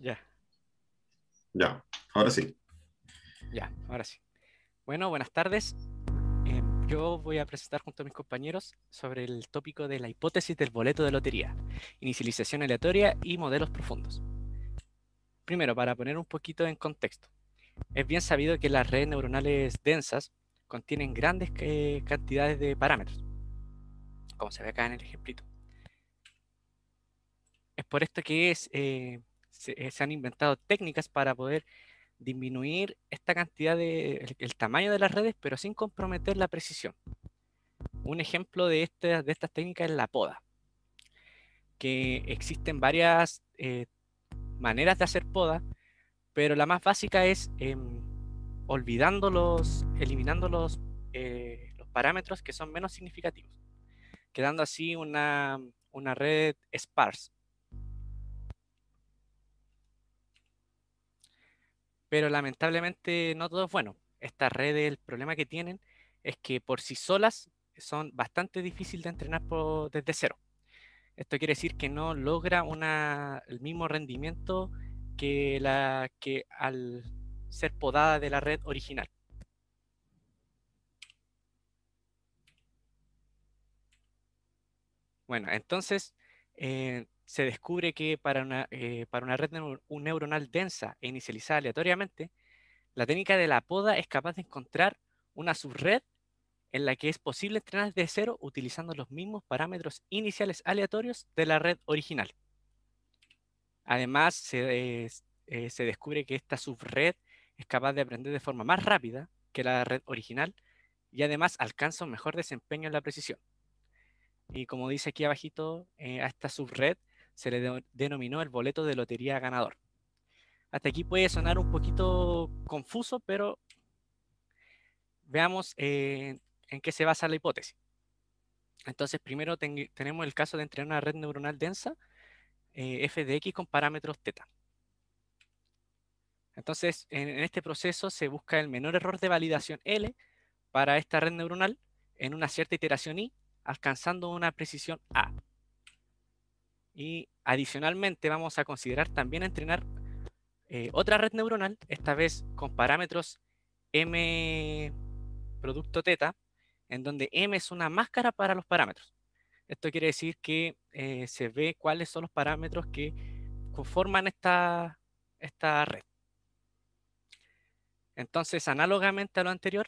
Ya. Ya, ahora sí. Ya, ahora sí. Bueno, buenas tardes. Em, yo voy a presentar junto a mis compañeros sobre el tópico de la hipótesis del boleto de lotería, inicialización aleatoria y modelos profundos. Primero, para poner un poquito en contexto, es bien sabido que las redes neuronales densas contienen grandes eh, cantidades de parámetros, como se ve acá en el ejemplito. Es por esto que es eh, eh, se, han inventado técnicas para poder disminuir esta cantidad de el, tamaño de las redes, pero sin comprometer la precisión. Un ejemplo de, esta de estas técnicas es la poda, que existen varias eh, maneras de hacer poda, pero la más básica es em, olvidando los, eliminando los, eh, los, parámetros que son menos significativos, quedando así una, una red sparse, pero lamentablemente no todo es bueno. Estas redes, el problema que tienen es que por sí solas son bastante difíciles de entrenar desde cero. Esto quiere decir que no logra el mismo rendimiento que, la, que al ser podada de la red original. Bueno, entonces, eh, se descubre que para una, eh, para una red neuronal densa e inicializada aleatoriamente, la técnica de la poda es capaz de encontrar una subred en la que es posible entrenar desde cero utilizando los mismos parámetros iniciales aleatorios de la red original. Además, eh, se, descubre que esta subred es capaz de aprender de forma más rápida que la red original y además alcanza un mejor desempeño en la precisión. Y como dice aquí abajito, eh, a esta subred se le denominó el boleto de lotería ganador. Hasta aquí puede sonar un poquito confuso, pero veamos eh, en qué se basa la hipótesis. Entonces, primero tenemos el caso de entrenar una red neuronal densa, eh, f de x, con parámetros teta. Entonces, en, en este proceso se busca el menor error de validación L para esta red neuronal en una cierta iteración Y, alcanzando una precisión A. Y adicionalmente vamos a considerar también entrenar eh, otra red neuronal, esta vez con parámetros M producto teta, en donde M es una máscara para los parámetros. Esto quiere decir que eh, se ve cuáles son los parámetros que conforman esta, esta red. Entonces, análogamente a lo anterior,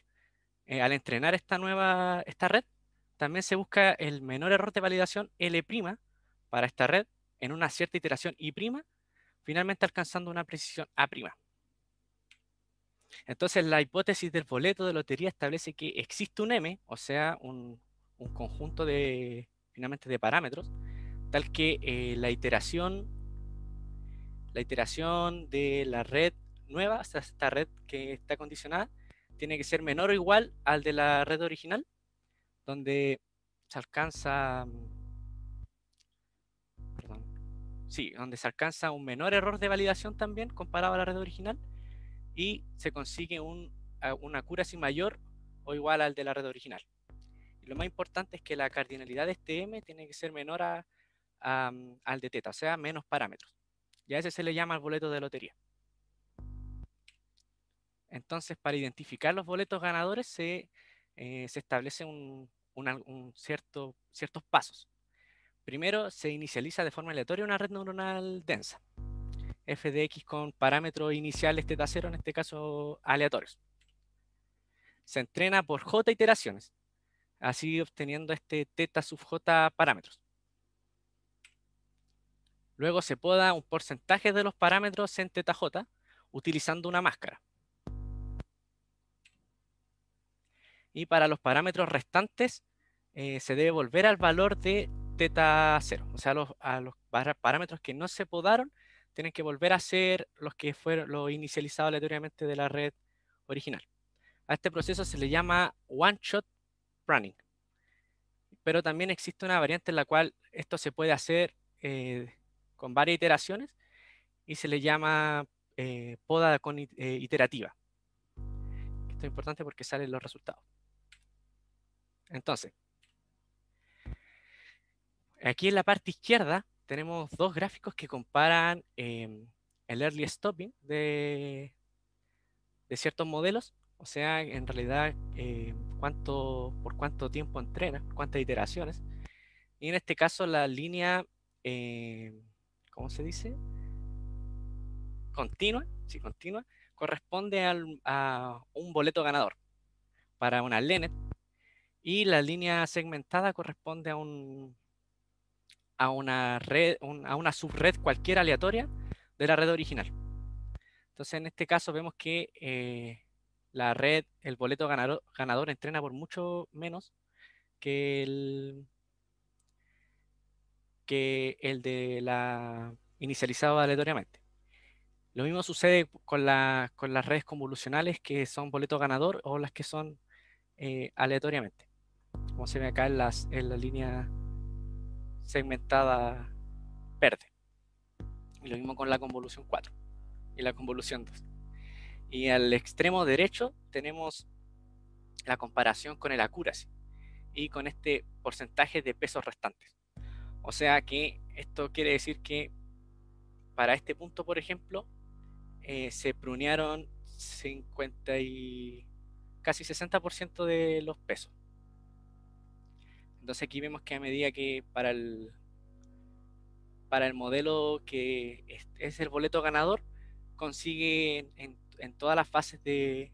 eh, al entrenar esta nueva esta red, también se busca el menor error de validación L' para esta red en una cierta iteración I', prima, finalmente alcanzando una precisión A prima. Entonces la hipótesis del boleto de lotería establece que existe un M, o sea, un, un conjunto de, finalmente, de parámetros, tal que eh, la iteración la iteración de la red nueva, o sea, esta red que está condicionada, tiene que ser menor o igual al de la red original, donde se alcanza sí, donde se alcanza un menor error de validación también comparado a la red original y se consigue un, ah, una sin mayor o igual al de la red original. Y lo más importante es que la cardinalidad de este M tiene que ser menor al de teta, o sea, menos parámetros. Y a ese se le llama el boleto de lotería. Entonces, para identificar los boletos ganadores se, eh, establecen un cierto, ciertos pasos. Primero, se inicializa de forma aleatoria una red neuronal densa, f de x con parámetros iniciales teta 0, en este caso aleatorios. Se entrena por j iteraciones, así obteniendo este teta sub j parámetros. Luego se poda un porcentaje de los parámetros en j, utilizando una máscara. Y para los parámetros restantes eh, se debe volver al valor de teta cero. O sea, los, a los parámetros que no se podaron tienen que volver a ser los que fueron los inicializados aleatoriamente de la red original. A este proceso se le llama one-shot running. Pero también existe una variante en la cual esto se puede hacer eh, con varias iteraciones y se le llama eh, poda con, eh, iterativa. Esto es importante porque salen los resultados. Entonces, Aquí en la parte izquierda tenemos dos gráficos que comparan em, el early stopping de, de ciertos modelos, o sea, en realidad em, cuánto, por cuánto tiempo entrena, cuántas iteraciones. Y en este caso la línea, em, ¿cómo se dice? Continua, sí, continua, corresponde a un boleto ganador para una Lenet y la línea segmentada corresponde a un a una red, a una subred cualquiera aleatoria de la red original. Entonces, en este caso vemos que eh, la red, el boleto ganador, entrena por mucho menos que el, que el de la inicializado aleatoriamente. Lo mismo sucede con, con las redes convolucionales que son boleto ganador o las que son eh, aleatoriamente, como se ve acá en, las, en la línea segmentada verde. Y lo mismo con la convolución 4 y la convolución 2. Y al extremo derecho tenemos la comparación con el accuracy y con este porcentaje de pesos restantes. O sea que esto quiere decir que para este punto, por ejemplo, eh, se prunearon 50 y casi 60% de los pesos. Entonces aquí vemos que a medida que para el, para el modelo que es, el boleto ganador, consigue en, todas las fases de,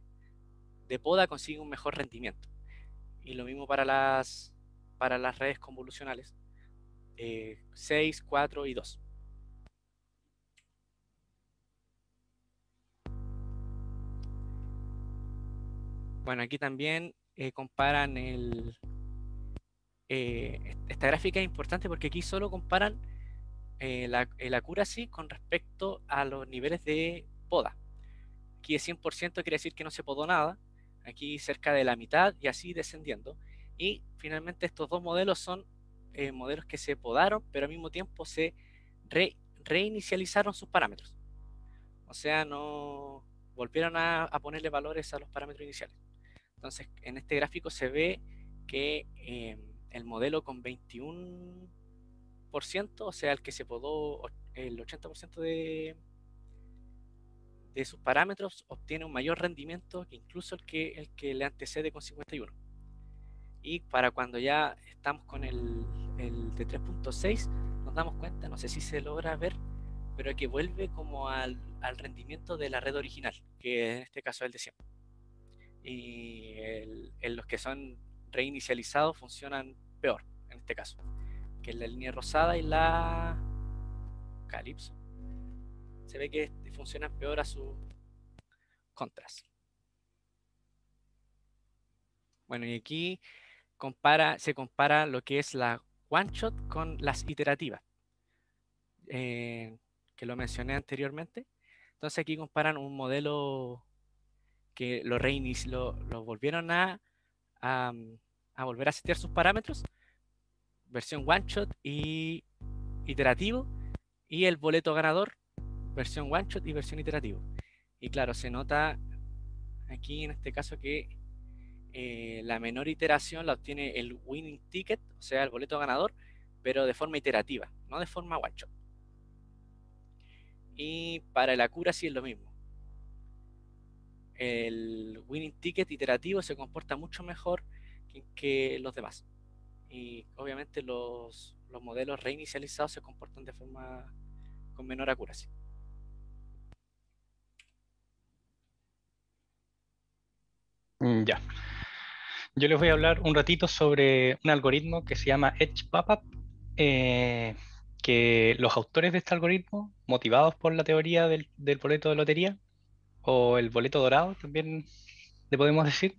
poda, consigue un mejor rendimiento. Y lo mismo para las, para las redes convolucionales, 6, eh, 4 y 2. Bueno, aquí también eh, comparan el, eh, esta gráfica es importante porque aquí solo comparan eh, la, el accuracy con respecto a los niveles de poda. Aquí 100% quiere decir que no se podó nada, aquí cerca de la mitad y así descendiendo. Y finalmente estos dos modelos son eh, modelos que se podaron, pero al mismo tiempo se reinicializaron sus parámetros. O sea, no volvieron a, ponerle valores a los parámetros iniciales. Entonces, en este gráfico se ve que em, el modelo con 21%, o sea, el que se podó el 80% de, de sus parámetros, obtiene un mayor rendimiento que incluso el que, el que le antecede con 51. Y para cuando ya estamos con el, de 3.6, nos damos cuenta, no sé si se logra ver, pero que vuelve como al, rendimiento de la red original, que en este caso es el de 100. Y en los que son Reinicializados funcionan peor en este caso, que es la línea rosada y la calipso. Se ve que funcionan peor a su contras. Bueno, y aquí compara, se compara lo que es la one shot con las iterativas, eh, que lo mencioné anteriormente. Entonces aquí comparan un modelo que lo, reinició lo, volvieron a, a volver a setear sus parámetros, versión one shot y iterativo, y el boleto ganador, versión one shot y versión iterativo. Y claro, se nota aquí en este caso que eh, la menor iteración la obtiene el winning ticket, o sea, el boleto ganador, pero de forma iterativa, no de forma one shot. Y para la cura sí es lo mismo. El winning ticket iterativo se comporta mucho mejor que los demás. Y obviamente los, los modelos reinicializados se comportan de forma con menor acuracia. Mm, ya. Yo les voy a hablar un ratito sobre un algoritmo que se llama Edge pop eh, que los autores de este algoritmo, motivados por la teoría del, del boleto de lotería, o el boleto dorado también le podemos decir,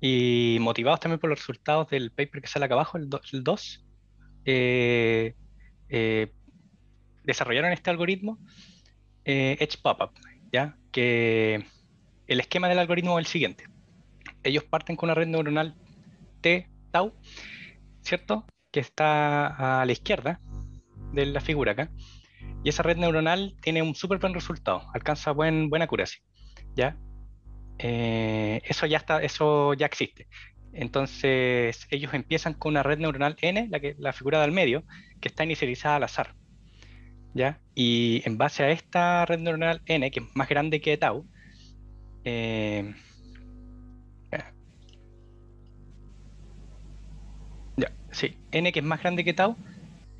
y motivados también por los resultados del paper que sale acá abajo, el 2, eh, eh, desarrollaron este algoritmo eh, Edge Pop-Up, ¿ya? que el esquema del algoritmo es el siguiente. Ellos parten con una red neuronal T, tau, ¿cierto? Que está a la izquierda de la figura acá. Y esa red neuronal tiene un súper buen resultado, alcanza buen, buena curación ¿ya? Eh, eso ya está, eso ya existe. Entonces, ellos empiezan con una red neuronal N, la, que, la figura del medio, que está inicializada al azar. ¿ya? Y en base a esta red neuronal N, que es más grande que Tau, eh, N que es más grande que Tau,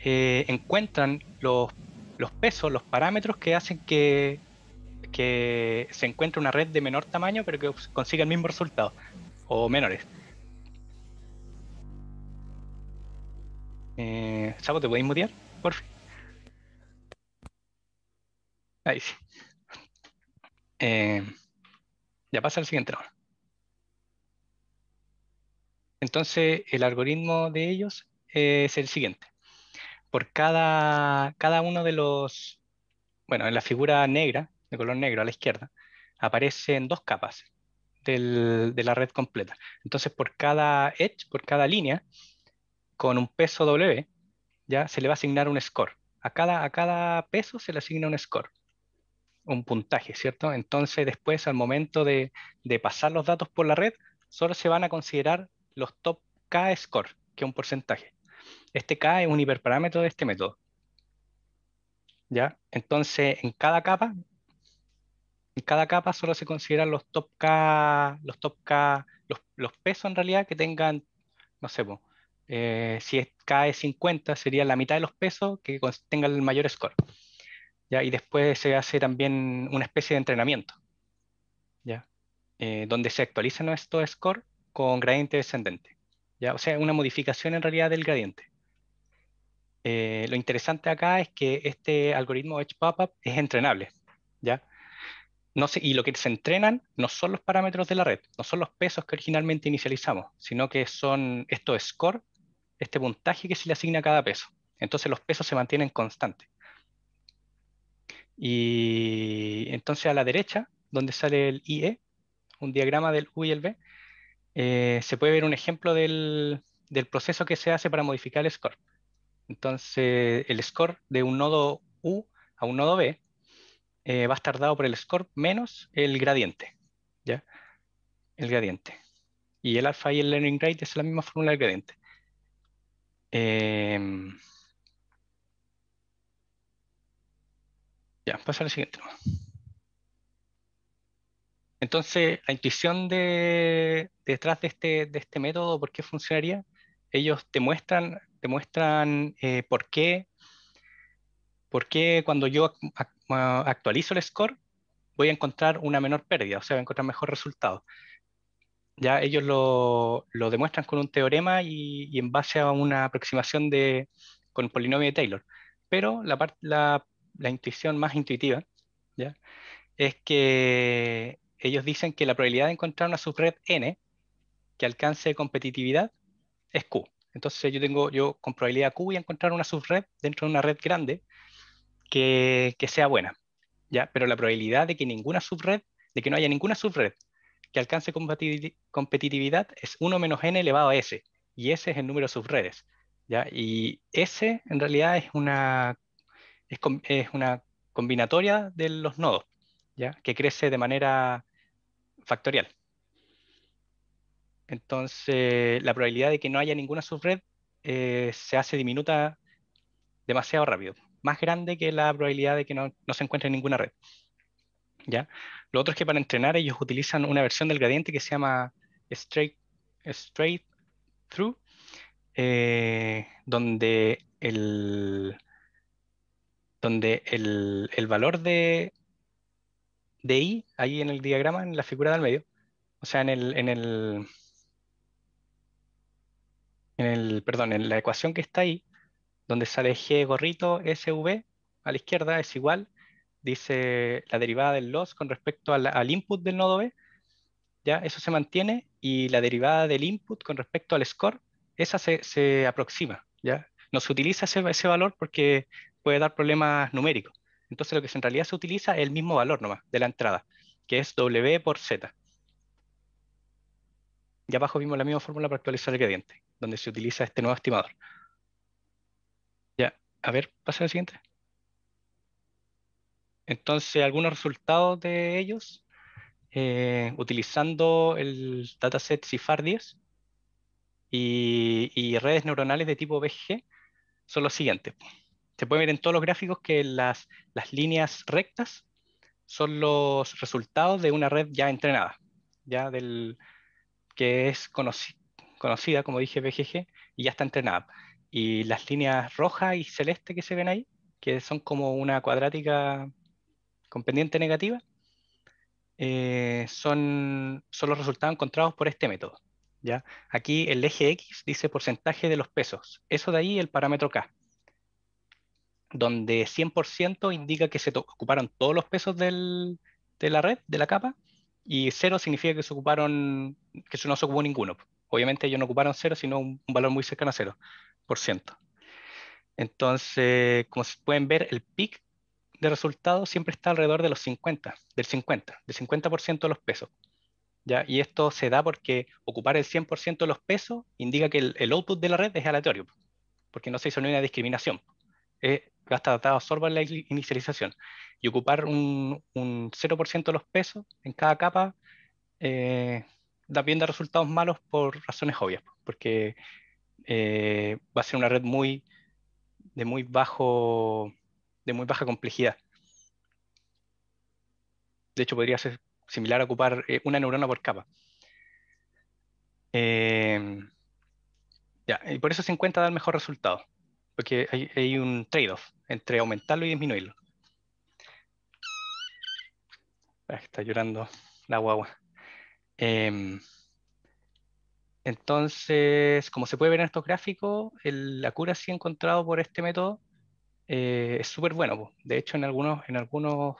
eh, encuentran los, los pesos, los parámetros que hacen que que se encuentre una red de menor tamaño pero que consiga el mismo resultado o menores. Eh, Sabo, ¿te podéis mutear? Por fin. Ahí sí. Eh, ya pasa al siguiente Entonces, el algoritmo de ellos eh, es el siguiente. Por cada, cada uno de los, bueno, en la figura negra de color negro a la izquierda, aparecen dos capas de la red completa. Entonces, por cada edge, por cada línea, con un peso W, ya se le va a asignar un score. A cada, a cada peso se le asigna un score, un puntaje, ¿cierto? Entonces, después, al momento de, de pasar los datos por la red, solo se van a considerar los top K score, que es un porcentaje. Este K es un hiperparámetro de este método. ¿Ya? Entonces, en cada capa en cada capa solo se consideran los top K, los top K, los, pesos en realidad que tengan, no sé, eh, si es K es 50, sería la mitad de los pesos que tengan el mayor score. Y después se hace también una especie de entrenamiento, eh, donde se actualiza nuestro score con gradiente descendente. ¿ya? O sea, una modificación en realidad del gradiente. Eh, lo interesante acá es que este algoritmo HPAPAP es entrenable. ¿ya? y lo que se entrenan no son los parámetros de la red, no son los pesos que originalmente inicializamos, sino que son estos score, este puntaje que se le asigna a cada peso. Entonces los pesos se mantienen constantes. Y entonces a la derecha, donde sale el IE, un diagrama del U y el B, eh, se puede ver un ejemplo del, del, proceso que se hace para modificar el score. Entonces el score de un nodo U a un nodo B eh, va a estar dado por el score menos el gradiente. ¿ya? El gradiente. Y el alfa y el learning rate es la misma fórmula del gradiente. Em, ya, pasa al siguiente. Entonces, la intuición de, detrás de este, de este método, ¿por qué funcionaría? Ellos te muestran eh, por qué ¿Por qué cuando yo ah, actualizo el score voy a encontrar una menor pérdida, o sea, voy a encontrar mejor resultado. Ya ellos lo, lo demuestran con un teorema y, en base a una aproximación de, con el polinomio de Taylor. Pero la, la, la intuición más intuitiva ¿ya? es que ellos dicen que la probabilidad de encontrar una subred n que alcance competitividad es Q. Entonces yo tengo, yo con probabilidad Q voy a encontrar una subred dentro de una red grande que, sea buena, ¿ya? Pero la probabilidad de que ninguna subred, de que no haya ninguna subred que alcance competitividad es 1 menos n elevado a s, y ese es el número de subredes, ¿ya? Y s en realidad es una, es, una combinatoria de los nodos, ¿ya? Que crece de manera factorial. Entonces, la probabilidad de que no haya ninguna subred eh, se hace diminuta demasiado rápido más grande que la probabilidad de que no, se encuentre en ninguna red. ¿Ya? Lo otro es que para entrenar ellos utilizan una versión del gradiente que se llama straight, straight through, eh, donde, el, donde el, valor de, de i, ahí en el diagrama, en la figura del medio, o sea, en el, en en el perdón, en la ecuación que está ahí, donde sale G gorrito SV a la izquierda es igual, dice la derivada del loss con respecto al input del nodo B, ya eso se mantiene y la derivada del input con respecto al score, esa se, aproxima, ya no se utiliza ese, ese, valor porque puede dar problemas numéricos. Entonces lo que en realidad se utiliza es el mismo valor nomás de la entrada, que es W por Z. Y abajo vimos la misma fórmula para actualizar el gradiente, donde se utiliza este nuevo estimador. A ver, pasa al siguiente. Entonces, algunos resultados de ellos, eh, utilizando el dataset CIFAR 10 y, redes neuronales de tipo BG, son los siguientes. Se puede ver en todos los gráficos que las, líneas rectas son los resultados de una red ya entrenada, ya del, que es conocida, como dije, BGG, y ya está entrenada y las líneas roja y celeste que se ven ahí, que son como una cuadrática con pendiente negativa, eh, son, son los resultados encontrados por este método. ¿ya? Aquí el eje X dice porcentaje de los pesos, eso de ahí el parámetro K, donde 100% indica que se ocuparon todos los pesos del, de la red, de la capa, y 0 significa que se ocuparon, que no se ocupó ninguno. Obviamente ellos no ocuparon 0, sino un, valor muy cercano a 0. Entonces, como pueden ver, el pic de resultados siempre está alrededor de los 50, del 50, del 50% de los pesos. ¿ya? Y esto se da porque ocupar el 100% de los pesos indica que el, output de la red es aleatorio, porque no se hizo ninguna discriminación. Eh, gasta datos absorba la inicialización. Y ocupar un, 0% de los pesos en cada capa eh, bien de resultados malos por razones obvias, porque eh, va a ser una red muy, de, muy bajo, de muy baja complejidad. De hecho, podría ser similar a ocupar eh, una neurona por capa. Eh, ya, y por eso 50 da el mejor resultado, porque hay, un trade-off entre aumentarlo y disminuirlo. Ah, está llorando la guagua. Em, entonces, como se puede ver en estos gráficos, la cura sí encontrado por este método eh, es súper bueno. De hecho, en algunos, en, algunos,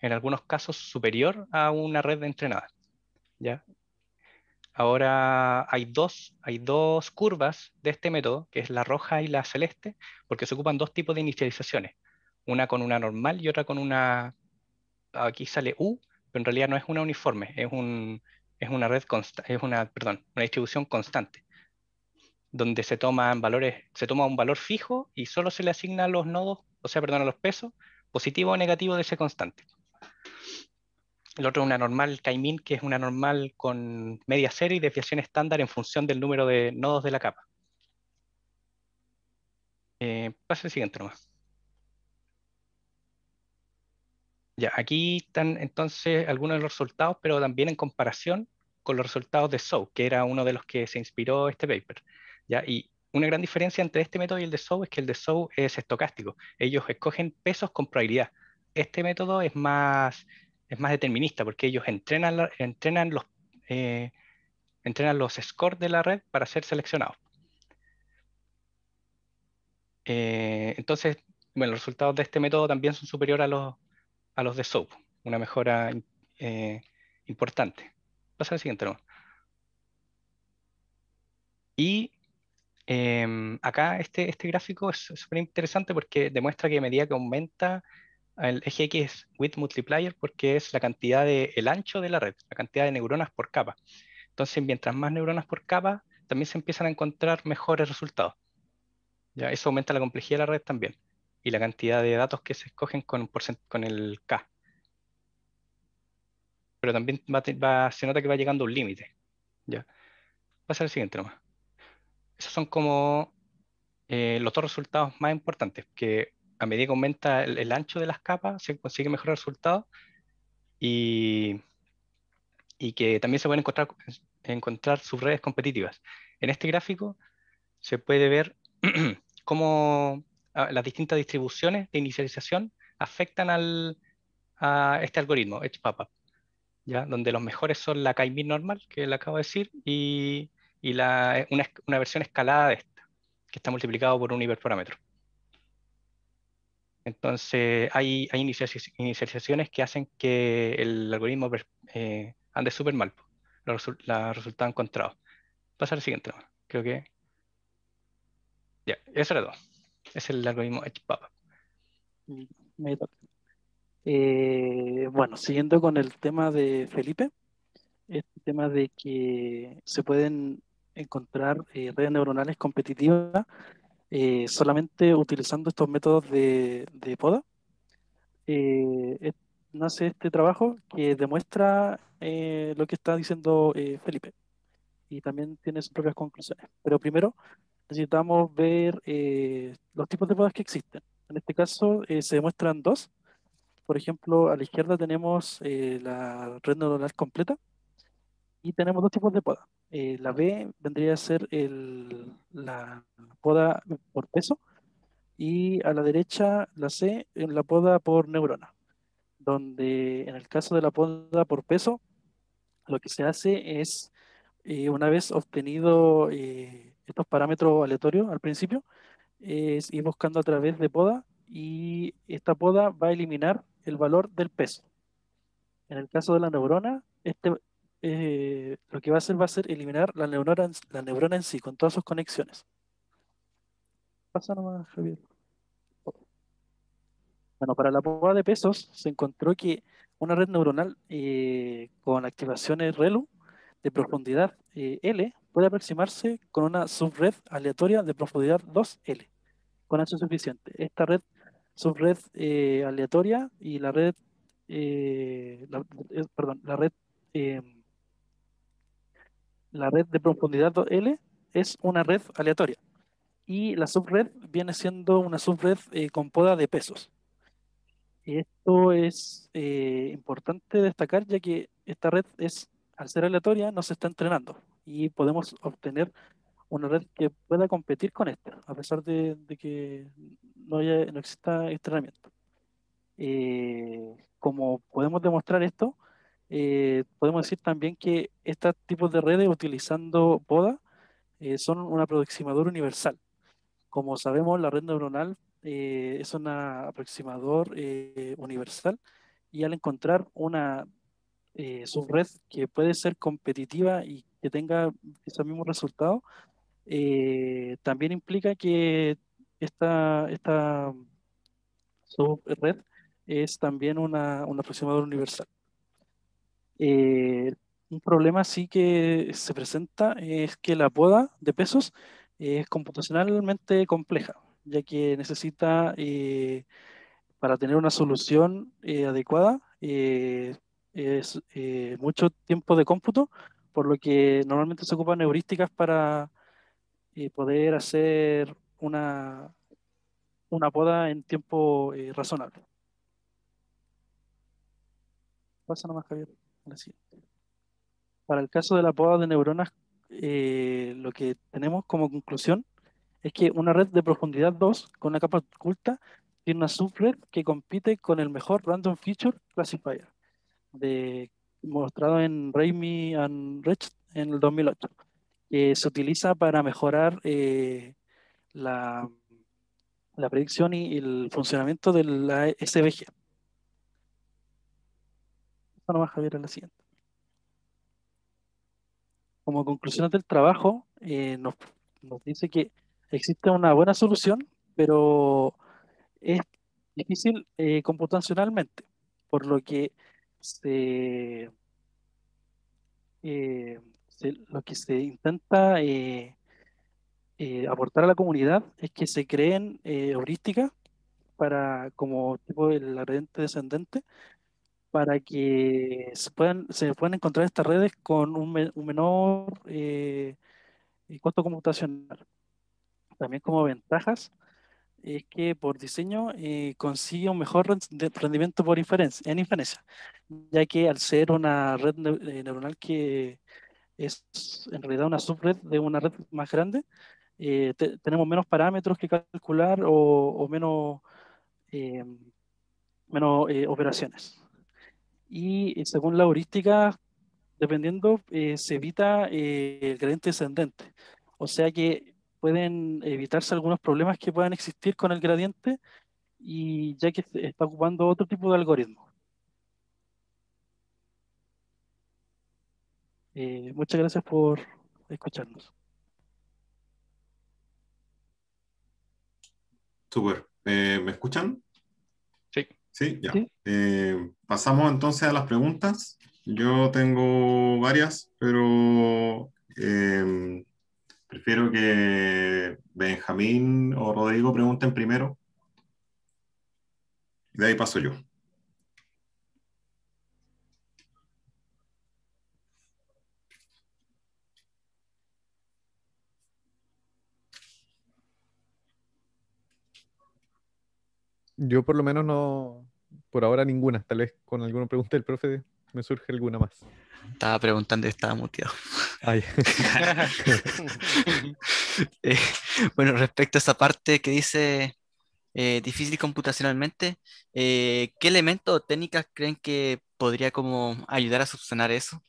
en algunos casos superior a una red de entrenada. ¿ya? Ahora hay dos, hay dos curvas de este método, que es la roja y la celeste, porque se ocupan dos tipos de inicializaciones, una con una normal y otra con una, aquí sale U, pero en realidad no es una uniforme, es un, es una red es una, una distribución constante, donde se toman valores, se toma un valor fijo y solo se le asigna a los nodos, o sea, perdón, a los pesos, positivo o negativo de ese constante. El otro es una normal Kaimin, que es una normal con media serie y desviación estándar en función del número de nodos de la capa. Eh, el siguiente nomás. Ya, aquí están entonces algunos de los resultados, pero también en comparación con los resultados de SOW, que era uno de los que se inspiró este paper. ¿ya? Y una gran diferencia entre este método y el de SOW es que el de SOW es estocástico. Ellos escogen pesos con probabilidad. Este método es más, es más determinista porque ellos entrenan, entrenan, los, eh, entrenan los scores de la red para ser seleccionados. Eh, entonces, los resultados de este método también son superiores a los, a los de SOAP, una mejora eh, importante siguiente Y em, acá este, este gráfico es súper interesante porque demuestra que a medida que aumenta el eje X width multiplier porque es la cantidad de el ancho de la red, la cantidad de neuronas por capa. Entonces, mientras más neuronas por capa, también se empiezan a encontrar mejores resultados. ¿Ya? Eso aumenta la complejidad de la red también y la cantidad de datos que se escogen con, con el K pero también va, se nota que va llegando un límite. ¿ya? Pasa el siguiente nomás. Esos son como eh, los dos resultados más importantes, que a medida que aumenta el, ancho de las capas, se consigue mejor resultado y, que también se pueden encontrar, encontrar sus redes competitivas. En este gráfico se puede ver cómo ah, las distintas distribuciones de inicialización afectan a este algoritmo, HPUP-UP. ¿ya? donde los mejores son la Kaimin normal, que le acabo de decir, y, y la, eh, una, una, versión escalada de esta, que está multiplicado por un hiperparámetro. Entonces, hay, hay inicializaciones que hacen que el algoritmo eh, ande súper mal, los la resultados encontrados. Pasa al siguiente, creo que... Ya, eso era todo. Es el algoritmo HPAP. Mm, me toca. Eh, bueno, siguiendo con el tema de Felipe, este tema de que se pueden encontrar eh, redes neuronales competitivas eh, solamente utilizando estos métodos de, poda. nace este trabajo que demuestra lo que está diciendo Felipe y también tiene sus propias conclusiones. Pero primero necesitamos ver los tipos de podas que existen. En este caso se demuestran dos por ejemplo, a la izquierda tenemos eh, la red neuronal completa y tenemos dos tipos de poda. Eh, la B vendría a ser la poda por peso y a la derecha la C, eh, la poda por neurona, donde en el caso de la poda por peso, lo que se hace es, una vez obtenido estos parámetros aleatorios al principio, ir buscando a través de poda y esta poda va a eliminar el valor del peso. En el caso de la neurona, este, eh, lo que va a hacer va a ser eliminar la neurona, la neurona en sí, con todas sus conexiones. Pasa nomás, Javier. Bueno, para la prueba de pesos se encontró que una red neuronal eh, con activaciones ReLU de profundidad eh, L puede aproximarse con una subred aleatoria de profundidad 2L. Con ancho suficiente. Esta red subred eh, aleatoria y la red, eh, la, la red, em, la red de profundidad L es una red aleatoria. Y la subred viene siendo una subred eh, con poda de pesos. Y esto es eh, importante destacar ya que esta red es, al ser aleatoria, no se está entrenando y podemos obtener una red que pueda competir con esta, a pesar de, que no, no exista este herramienta... Eh, como podemos demostrar esto, eh, podemos decir también que estos tipos de redes utilizando boda eh, son un aproximador universal. Como sabemos, la red neuronal es un aproximador universal y al encontrar una subred que puede ser competitiva y que tenga esos mismos resultados, eh, también implica que esta, esta mm, subred es también una, un aproximador universal. Eh, un problema sí que se presenta es que la poda de pesos es computacionalmente compleja, ya que necesita, eh, para tener una solución adecuada, es mucho tiempo de cómputo, por lo que normalmente se ocupan heurísticas para, y eh, poder hacer una, una poda en tiempo eh, razonable. Pasa nomás, Javier. Para el caso de la poda de neuronas, eh, lo que tenemos como conclusión es que una red de profundidad 2 con una capa oculta tiene una subred que compite con el mejor Random Feature Classifier, mostrado en Raimi and Rich en el 2008. Eh, se utiliza para mejorar eh, la, predicción y el funcionamiento de la SBG. Javier, a la siguiente. Como conclusión del trabajo, eh, nos, dice que existe una buena solución, pero es difícil computacionalmente, por lo que se, este, lo que se intenta eh, eh, aportar a la comunidad es que se creen eh, heurísticas para como tipo el ardiente descendente para que se puedan, se puedan encontrar estas redes con un, menor costo computacional. También como ventajas es que por diseño consigue un mejor rendimiento por inferencia, en inferencia, ya que al ser una red neuronal que es en realidad una subred de una red más grande. Eh, tenemos menos parámetros que calcular o, menos, em, menos eh, operaciones. Y eh, según la heurística, dependiendo, se evita el gradiente descendente. O sea que pueden evitarse algunos problemas que puedan existir con el gradiente y ya que está ocupando otro tipo de algoritmos. Eh, muchas gracias por escucharnos. Super. Eh, ¿Me escuchan? Sí. Sí, ya. Eh, pasamos entonces a las preguntas. Yo tengo varias, pero prefiero que Benjamín o Rodrigo pregunten primero. Y De ahí paso yo. Yo por lo menos no, por ahora ninguna. Tal vez con alguna pregunta del profe me surge alguna más. Estaba preguntando y estaba muteado. Eh, bueno, respecto a esa parte que dice eh, difícil computacionalmente, eh, ¿qué elementos o técnicas creen que podría como ayudar a subsanar eso?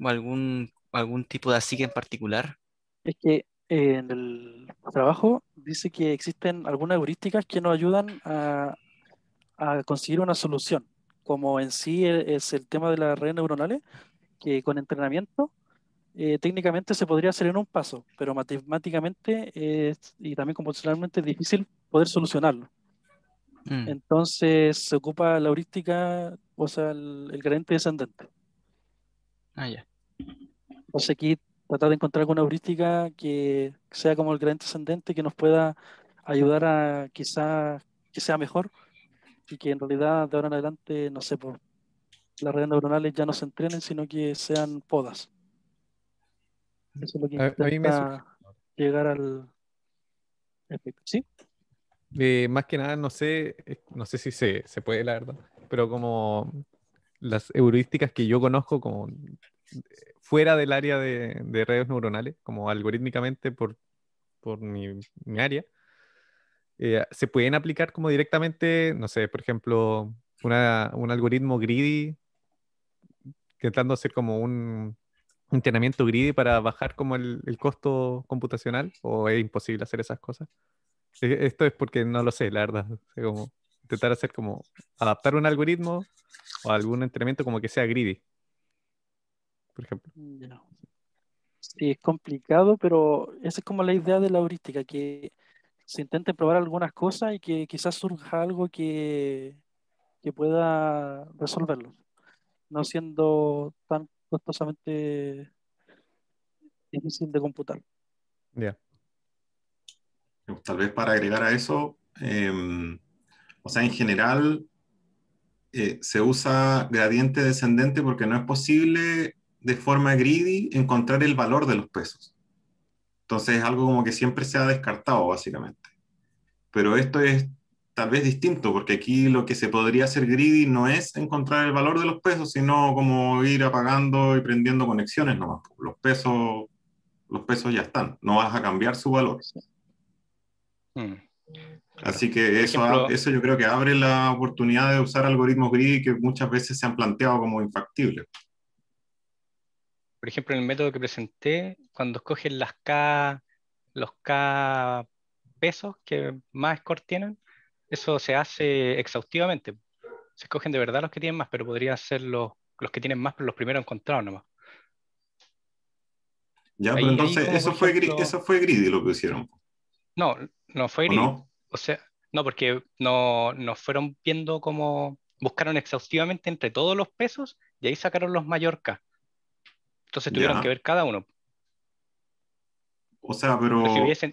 ¿O algún, algún tipo de así en particular? Es que en el trabajo dice que existen algunas heurísticas que nos ayudan a, conseguir una solución, como en sí e-, es el tema de las redes neuronales, que con entrenamiento eh, técnicamente se podría hacer en un paso, pero matemáticamente y también computacionalmente es difícil poder solucionarlo. Mm. Entonces se ocupa la heurística, o sea, el, el descendente. Ah, ya. Entonces aquí tratar de encontrar alguna heurística que sea como el gran ascendente, que nos pueda ayudar a quizás que sea mejor y que en realidad de ahora en adelante, no sé, por las redes neuronales ya no se entrenen, sino que sean podas. Eso es lo que intenta a mí me llegar al ¿Sí? Eh, más que nada, no sé, eh, no sé si se, se puede, la verdad, pero como las heurísticas que yo conozco, como fuera del área de, redes neuronales, como algorítmicamente por, por mi, área, eh, se pueden aplicar como directamente, no sé, por ejemplo, un algoritmo greedy, intentando hacer como un entrenamiento greedy para bajar como el, costo computacional, o es imposible hacer esas cosas. E, esto es porque no lo sé, la verdad. como intentar hacer como adaptar un algoritmo o algún entrenamiento como que sea greedy por ejemplo. Sí, es complicado, pero esa es como la idea de la heurística, que se intenten probar algunas cosas y que quizás surja algo que, que pueda resolverlo, no siendo tan costosamente difícil de computar. Ya. Pues, tal vez para agregar a eso, em, o sea, en general eh, se usa gradiente descendente porque no es posible de forma greedy encontrar el valor de los pesos. Entonces es algo como que siempre se ha descartado, básicamente. Pero esto es tal vez distinto, porque aquí lo que se podría hacer greedy no es encontrar el valor de los pesos, sino como ir apagando y prendiendo conexiones nomás. Los pesos, los pesos ya están, no vas a cambiar su valor. Hmm. Así que eso, eso yo creo que abre la oportunidad de usar algoritmos greedy que muchas veces se han planteado como infactibles por ejemplo, en el método que presenté, cuando escogen las K, los K pesos que más score tienen, eso se hace exhaustivamente. Se escogen de verdad los que tienen más, pero podrían ser los, que tienen más, pero los primeros encontrados nomás. Ya, pero entonces, eso, fue, eso fue Greedy lo que hicieron. No, no fue Greedy. no? o sea, no, porque no, nos fueron viendo como buscaron exhaustivamente entre todos los pesos y ahí sacaron los mayor K. Entonces tuvieron que ver cada uno. O sea, pero.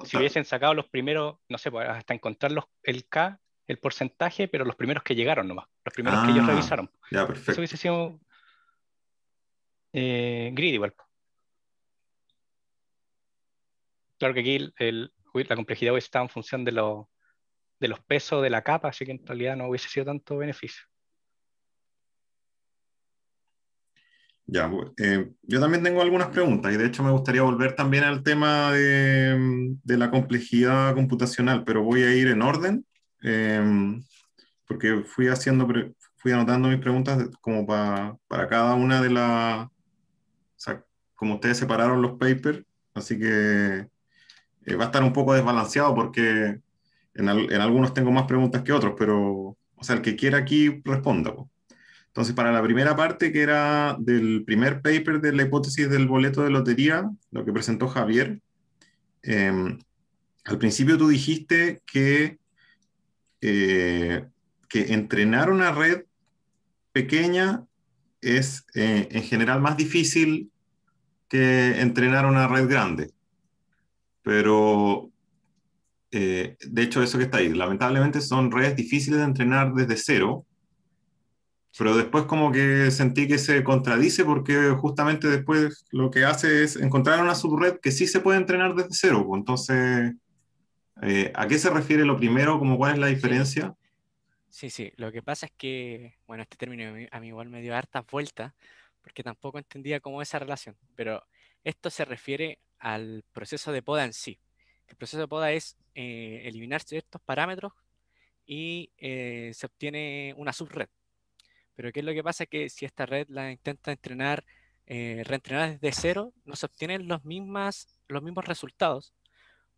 si, hubiesen, sacado los primeros, no sé, pues, hasta encontrar el K, el porcentaje, pero los primeros que llegaron nomás, los primeros que ellos ah, revisaron. Ya, perfecto. Eso hubiese sido. Eh, grid igual. Claro que aquí la complejidad está en función de los pesos de la capa, así que en realidad no hubiese sido tanto beneficio. Ya, eh, yo también tengo algunas preguntas y de hecho me gustaría volver también al tema de, mm, la complejidad computacional, pero voy a ir en orden em, porque fui haciendo, fui anotando mis preguntas como para cada una de las, o sea, como ustedes separaron los papers, así que eh, va a estar un poco desbalanceado porque en, algunos tengo más preguntas que otros, pero, o sea, el que quiera aquí responda. Entonces, para la primera parte, que era del primer paper de la hipótesis del boleto de lotería, lo que presentó Javier, em, al principio tú dijiste que, eh, que entrenar una red pequeña es eh, en general más difícil que entrenar una red grande. Pero, eh, de hecho, eso que está ahí, lamentablemente son redes difíciles de entrenar desde cero pero después como que sentí que se contradice porque justamente después lo que hace es encontrar una subred que sí se puede entrenar desde cero. Pues. Entonces, eh, ¿a qué se refiere lo primero? Como ¿Cuál es la diferencia? Sí, sí, lo que pasa es que, bueno, este término a mí, igual me dio hartas vueltas porque tampoco entendía cómo es esa relación, pero esto se refiere al proceso de poda en sí. El proceso de poda es eh, eliminar ciertos parámetros y eh, se obtiene una subred. Pero ¿qué es lo que pasa? Que si esta red la intenta entrenar, eh, reentrenar desde cero, no se obtienen los, mismas, los mismos resultados,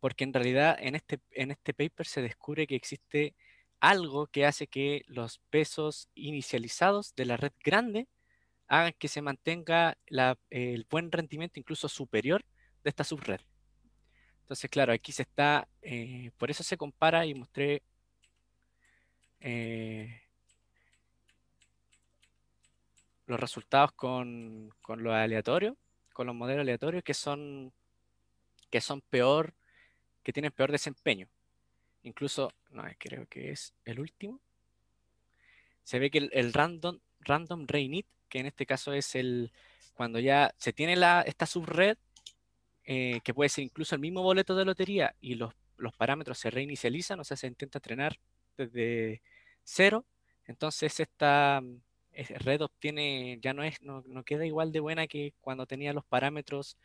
porque en realidad en este, en este paper se descubre que existe algo que hace que los pesos inicializados de la red grande hagan que se mantenga el buen rendimiento incluso superior de esta subred. Entonces, claro, aquí se está, eh, por eso se compara y mostré eh, los resultados con, con los aleatorios, con los modelos aleatorios que son, que son peor, que tienen peor desempeño. Incluso, no, creo que es el último. Se ve que el, random, random reinit, que en este caso es el cuando ya se tiene la, esta subred, eh, que puede ser incluso el mismo boleto de lotería y los, los parámetros se reinicializan, o sea, se intenta entrenar desde cero. Entonces, esta, Red obtiene, ya no es, no, queda igual de buena que cuando tenía los parámetros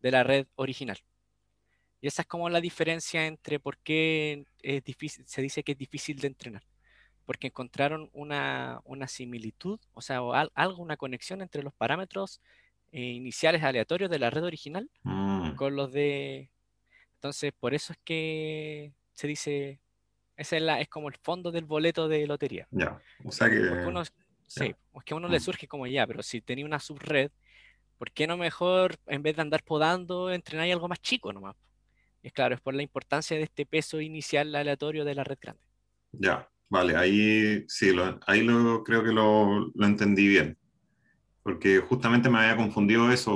de la red original. Y esa es como la diferencia entre por qué es difícil, se dice que es difícil de entrenar. Porque encontraron una, similitud, o sea, o algo, una conexión entre los parámetros eh, iniciales aleatorios de la red original mm. con los de... Entonces, por eso es que se dice... esa es, la, es como el fondo del boleto de lotería. o sea que... Sí, es pues, que a uno le mm. surge como ya, pero si tenía una subred, ¿por qué no mejor, en vez de andar podando, entrenar algo más chico nomás? es claro, es por la importancia de este peso inicial aleatorio de la red grande. Ya, vale, ahí sí, ahí lo, creo que lo, lo entendí bien, porque justamente me había confundido eso.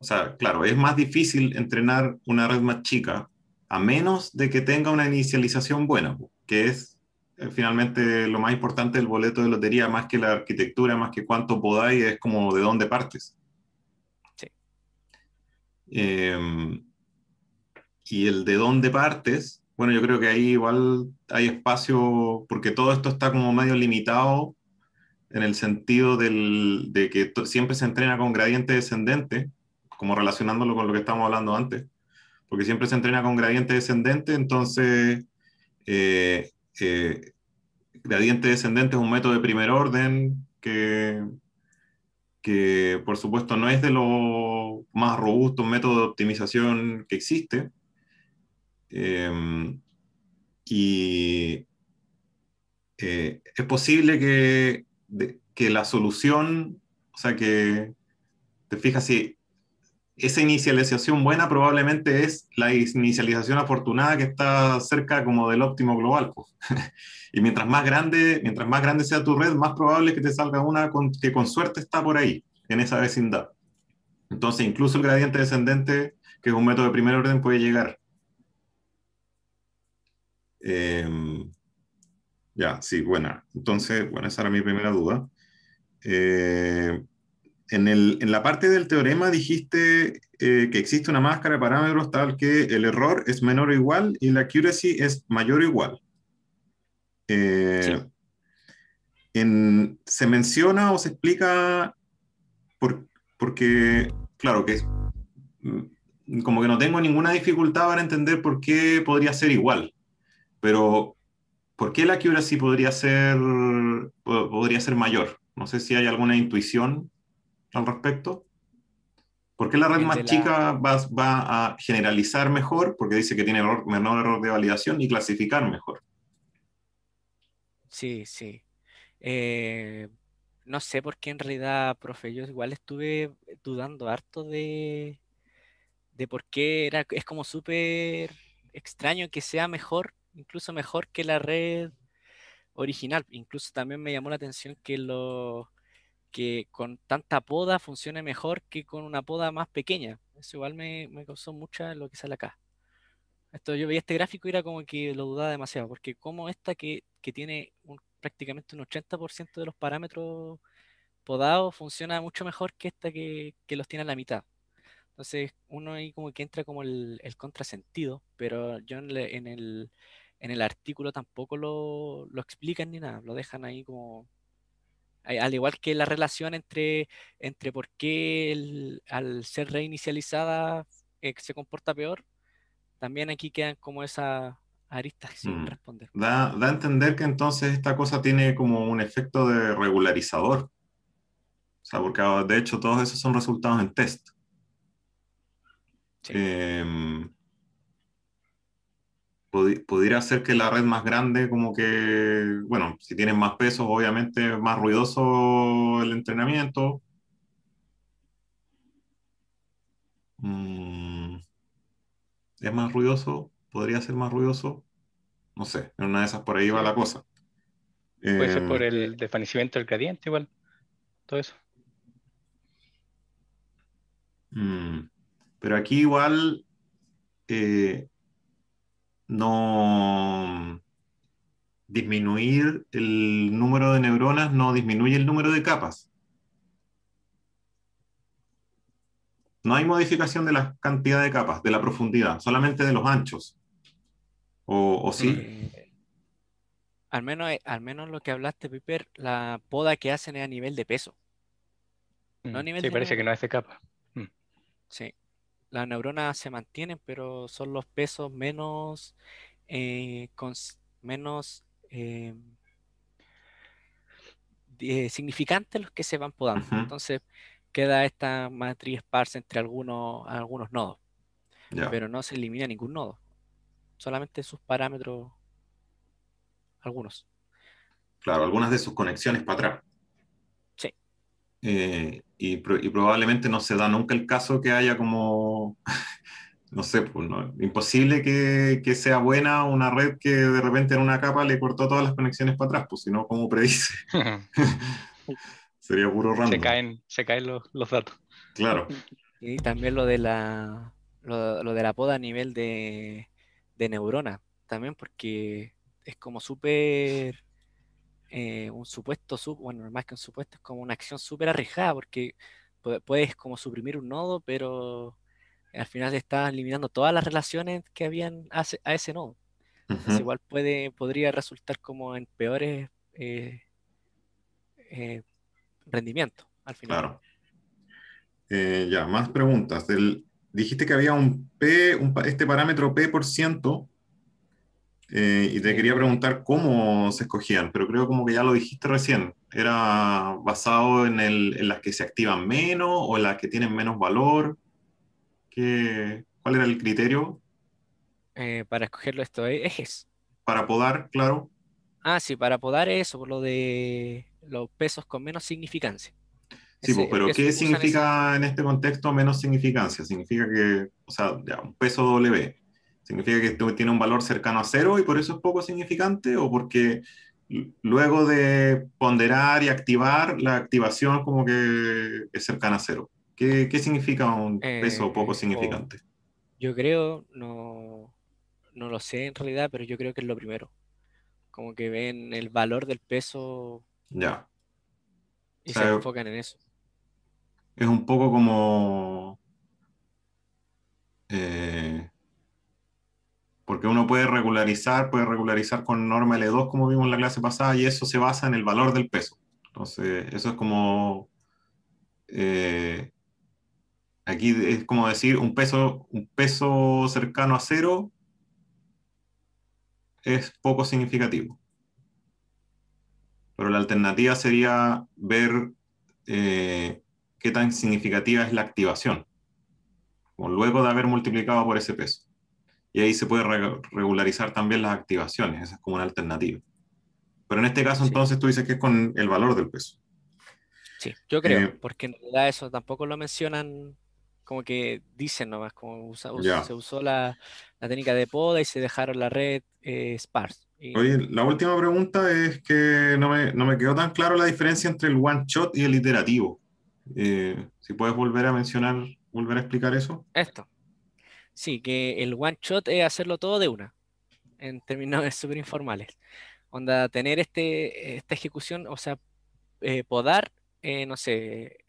O sea, claro, es más difícil entrenar una red más chica a menos de que tenga una inicialización buena, que es eh, finalmente lo más importante del boleto de lotería, más que la arquitectura, más que cuánto podáis, es como de dónde partes. Sí. Em, y el de dónde partes, bueno, yo creo que ahí igual hay espacio, porque todo esto está como medio limitado en el sentido de que siempre se entrena con gradiente descendente, como relacionándolo con lo que estábamos hablando antes, porque siempre se entrena con gradiente descendente, entonces... Eh, gradiente descendente es un método de primer orden que, que por supuesto no es de los más robustos métodos de optimización que existe. Em, y eh, es posible que la solución, o sea, que te fijas si esa inicialización buena probablemente es la inicialización afortunada que está cerca como del óptimo global. y mientras más, grande, mientras más grande sea tu red, más probable es que te salga una que con suerte está por ahí, en esa vecindad. Entonces, incluso el gradiente descendente, que es un método de primer orden, puede llegar. Em, ya, sí, buena. Entonces, bueno, esa era mi primera duda. Eh, en, el, en, la parte del teorema dijiste eh, que existe una máscara de parámetros tal que el error es menor o igual y la accuracy es mayor o igual. Eh, se menciona o se explica por, porque, claro, que mm, como que no tengo ninguna dificultad para entender por qué podría ser igual, pero ¿por qué la accuracy podría ser, podría ser mayor? No sé si hay alguna intuición al respecto? ¿Por qué la red más chica va, a generalizar mejor? Porque dice que tiene menor error de validación y clasificar mejor. Sí, sí. Eh, no sé por qué en realidad, profe, yo igual estuve dudando harto de, de por qué era, es como súper extraño que sea mejor, incluso mejor que la red original. Incluso también me llamó la atención que los que con tanta poda funcione mejor que con una poda más pequeña. Eso igual me, causó mucha lo que sale acá. Esto, yo veía este gráfico y era como que lo dudaba demasiado, porque como esta que, tiene prácticamente un 80% de los parámetros podados funciona mucho mejor que esta que, los tiene a la mitad. Entonces uno ahí como que entra como el, contrasentido, pero yo en, en, el, en el, artículo tampoco lo, lo explican ni nada, lo dejan ahí como al igual que la relación entre, entre por qué al ser reinicializada eh, se comporta peor, también aquí quedan como esas aristas sin mm. responder. Da, a entender que entonces esta cosa tiene como un efecto de regularizador. O sea, porque de hecho todos esos son resultados en test. Eh, pudiera ser que la red más grande como que, bueno, si tienen más pesos, obviamente es más ruidoso el entrenamiento. Mm, ¿Es más ruidoso? ¿Podría ser más ruidoso? No sé, en una de esas por ahí va la cosa. Puede ser por eh, el desvanecimiento del gradiente igual, todo eso. Mm, pero aquí igual eh, no disminuir el número de neuronas no disminuye el número de capas. No hay modificación de la cantidad de capas, de la profundidad, solamente de los anchos. ¿O, sí? al, menos, eh, al menos lo que hablaste, Piper, la poda que hacen es a nivel de peso. Mm, no nivel sí, parece que no hace capa. Mm. Sí. Las neuronas se mantienen, pero son los pesos menos, eh, menos eh, eh, significantes los que se van podando. Entonces queda esta matriz esparsa entre algunos, algunos nodos, pero no se elimina ningún nodo, solamente sus parámetros, algunos. Claro, algunas de sus conexiones para atrás. Sí. Eh, y, probablemente no se da nunca el caso que haya como no sé, pues, no, imposible que, sea buena una red que de repente en una capa le cortó todas las conexiones para atrás, pues si no, como predice. Sería puro random. Se caen, se caen los, datos. Claro. Y también lo de la, lo, de la poda a nivel de, neurona, también porque es como súper eh, un supuesto, sub, bueno, más que un supuesto, es como una acción súper arriesgada, porque puedes como suprimir un nodo, pero al final está eliminando todas las relaciones que habían a, ese nodo. Igual puede, podría resultar como en peores eh, eh, rendimientos al final. Claro. Eh, ya, más preguntas. dijiste que había un P, un, este parámetro P por ciento, y te quería preguntar cómo se escogían, pero creo como que ya lo dijiste recién. ¿Era basado en, el, en las que se activan menos o en las que tienen menos valor? ¿Cuál era el criterio? Eh, para escogerlo esto, Es eh, ejes. Para podar, claro. Ah, sí, para podar eso, por lo de los pesos con menos significancia. Sí, pero ¿qué significa en este contexto menos significancia? Significa que, o sea, un peso W, ¿significa que tiene un valor cercano a cero y por eso es poco significante? ¿O porque luego de ponderar y activar, la activación como que es cercana a cero? ¿Qué, significa un peso eh, poco eh, significante? Yo creo, no, lo sé en realidad, pero yo creo que es lo primero. Como que ven el valor del peso. Ya. Y se enfocan en eso. Es un poco como. Eh, porque uno puede regularizar, puede regularizar con norma L2, como vimos en la clase pasada, y eso se basa en el valor del peso. Entonces, eso es como. Eh, Aquí es como decir un peso, un peso cercano a cero es poco significativo. Pero la alternativa sería ver eh, qué tan significativa es la activación, luego de haber multiplicado por ese peso. Y ahí se puede regularizar también las activaciones, esa es como una alternativa. Pero en este caso entonces tú dices que es con el valor del peso. Sí, yo creo, eh, porque en realidad eso tampoco lo mencionan como que dicen nomás, como se usó la, técnica de poda y se dejaron la red eh, sparse. Oye, la última pregunta es que no me, quedó tan claro la diferencia entre el one shot y el iterativo. Eh, si puedes volver a mencionar, volver a explicar eso. Esto. Sí, que el one shot es hacerlo todo de una, en términos súper informales. Onda, tener este, esta ejecución, o sea, eh, podar, no sé,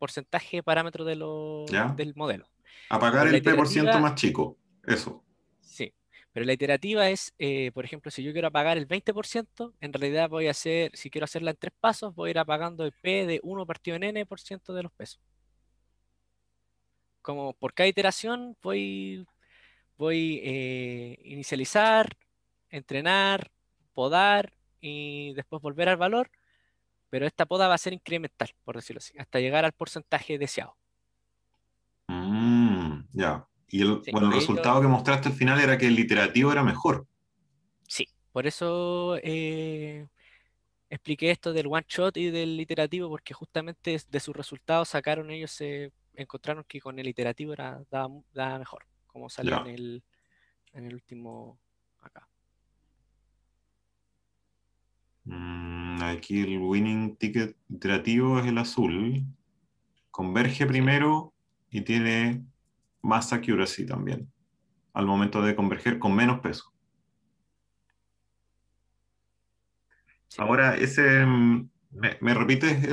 porcentaje de parámetros de los del modelo. Apagar el P% más chico, eso. Sí, pero la iterativa es, eh, por ejemplo, si yo quiero apagar el 20%, en realidad voy a hacer, si quiero hacerla en tres pasos, voy a ir apagando el P de 1 partido en N por ciento de los pesos. Como por cada iteración voy, voy eh, inicializar, entrenar, podar y después volver al valor pero esta poda va a ser incremental, por decirlo así, hasta llegar al porcentaje deseado. Mm, ya. Y el, el resultado que mostraste al final era que el literativo era mejor. Sí, por eso eh, expliqué esto del one shot y del literativo, porque justamente de sus resultados sacaron ellos, se encontraron que con el iterativo era, daba, mejor, como salió en, el, último acá. Mm. Aquí el winning ticket iterativo es el azul. Converge primero y tiene más accuracy también. Al momento de converger con menos peso. Ahora, ese, mm, me, repites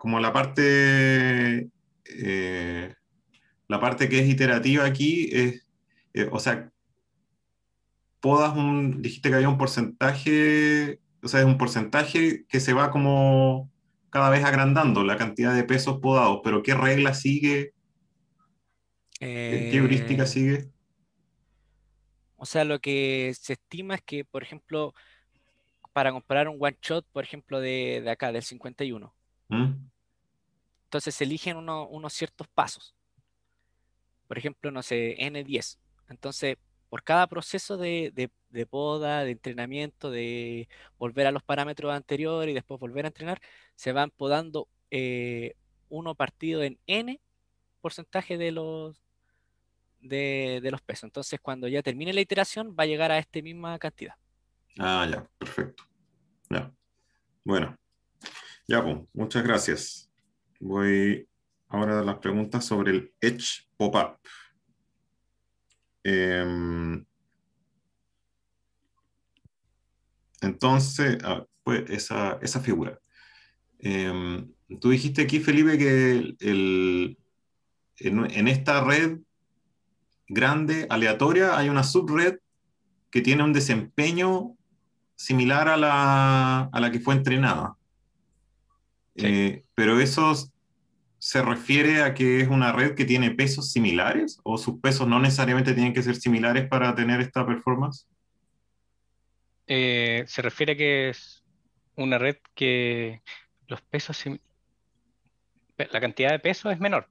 como la parte, eh, la parte que es iterativa aquí, es, eh, o sea, podas un, dijiste que había un porcentaje o sea, es un porcentaje que se va como cada vez agrandando la cantidad de pesos podados, pero ¿qué regla sigue? ¿Qué heurística eh, sigue? O sea, lo que se estima es que, por ejemplo, para comprar un one shot, por ejemplo, de, acá, del 51. ¿Mm? Entonces se eligen unos ciertos pasos. Por ejemplo, no sé, N10. Entonces, por cada proceso de de poda, de entrenamiento, de volver a los parámetros anteriores y después volver a entrenar, se van podando eh, uno partido en N porcentaje de los, de, los pesos. Entonces, cuando ya termine la iteración, va a llegar a esta misma cantidad. Ah, ya, perfecto. Ya. Bueno, ya, pues, muchas gracias. Voy ahora a las preguntas sobre el Edge Pop-Up. Em, Entonces, pues esa, figura. Em, tú dijiste aquí, Felipe, que en, esta red grande, aleatoria, hay una subred que tiene un desempeño similar a la, que fue entrenada. Eh, pero eso se refiere a que es una red que tiene pesos similares o sus pesos no necesariamente tienen que ser similares para tener esta performance. Eh, se refiere que es una red que los pesos, la cantidad de peso es menor.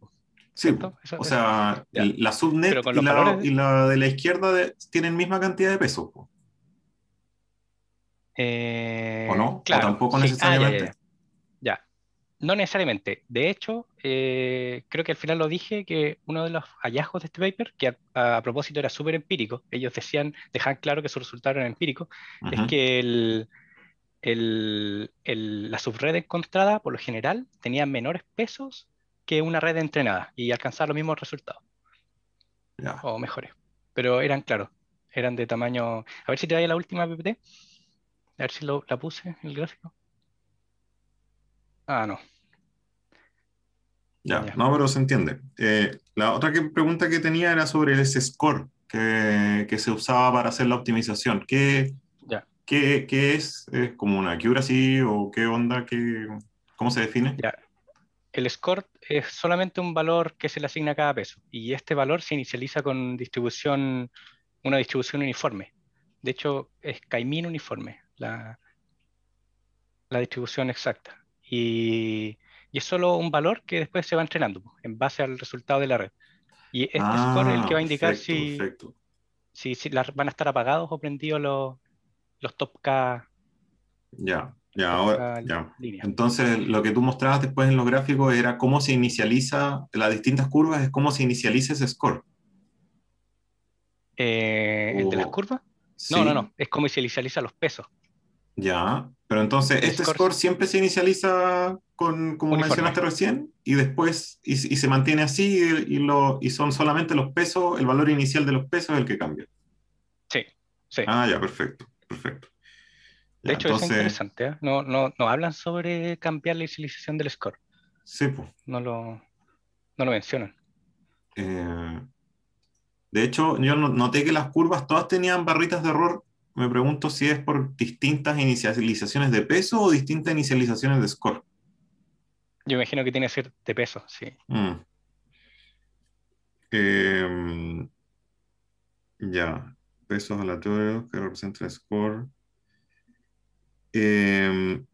Sí, o sea, la subnet y la, de la izquierda tienen misma cantidad de pesos. Eh, ¿O no? tampoco ah, necesariamente. No necesariamente. De hecho, eh, creo que al final lo dije, que uno de los hallazgos de este paper, que a, propósito era súper empírico, ellos decían, dejaban claro que su resultado era empírico, es que la subred encontrada, por lo general, tenía menores pesos que una red entrenada y alcanzaba los mismos resultados. O mejores. Pero eran, claro, eran de tamaño... A ver si te doy la última PPT. A ver si lo, la puse en el gráfico. Ah, no. Ya, no, pero se entiende. Eh, la otra pregunta que tenía era sobre ese score que, se usaba para hacer la optimización. ¿Qué, es? ¿Es como una cura así o qué onda? ¿Cómo se define? El score es solamente un valor que se le asigna a cada peso y este valor se inicializa con distribución, una distribución uniforme. De hecho, es Caimín uniforme la distribución exacta. Y, es solo un valor que después se va entrenando en base al resultado de la red. Y este score es el que va a indicar ah, si, van a estar apagados o prendidos los, top K. Ya, ya, ahora. Entonces, lo que tú mostrabas después en los gráficos era cómo se inicializa, las distintas curvas, es cómo se inicializa ese score. Eh, ¿El de las curvas? No, no, no, es cómo inicializa los pesos. Ya, pero entonces, este score, siempre se inicializa con, como mencionaste recién, y después, y, se mantiene así, y, lo, y son solamente los pesos, el valor inicial de los pesos el que cambia. Sí, sí. Ah, ya, perfecto, perfecto. de hecho, es interesante, ¿eh? no, hablan sobre cambiar la inicialización del score. Sí, pues. No lo, mencionan. Eh, de hecho, yo noté que las curvas todas tenían barritas de error me pregunto si es por distintas inicializaciones de peso o distintas inicializaciones de score. Yo imagino que tiene que ser de peso, sí. Mm. Em, ya, pesos aleatorios que representa el score. Em,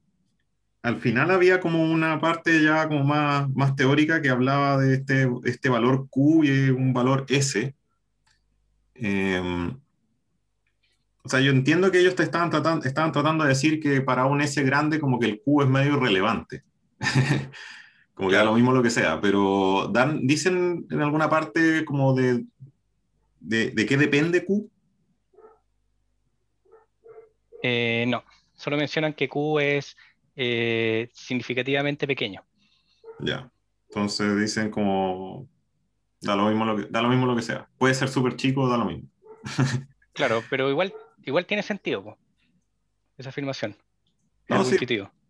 al final había como una parte ya como más, más teórica que hablaba de este, este valor Q y un valor S. Eh, o sea, yo entiendo que ellos te estaban tratando, tratando de decir que para un S grande como que el Q es medio relevante, como que da lo mismo lo que sea, pero dan, dicen en alguna parte como de, de, qué depende Q. Eh, no, solo mencionan que Q es eh, significativamente pequeño. Ya, entonces dicen como da lo mismo lo que, da lo mismo lo que sea. Puede ser súper chico, da lo mismo. claro, pero igual igual tiene sentido esa afirmación.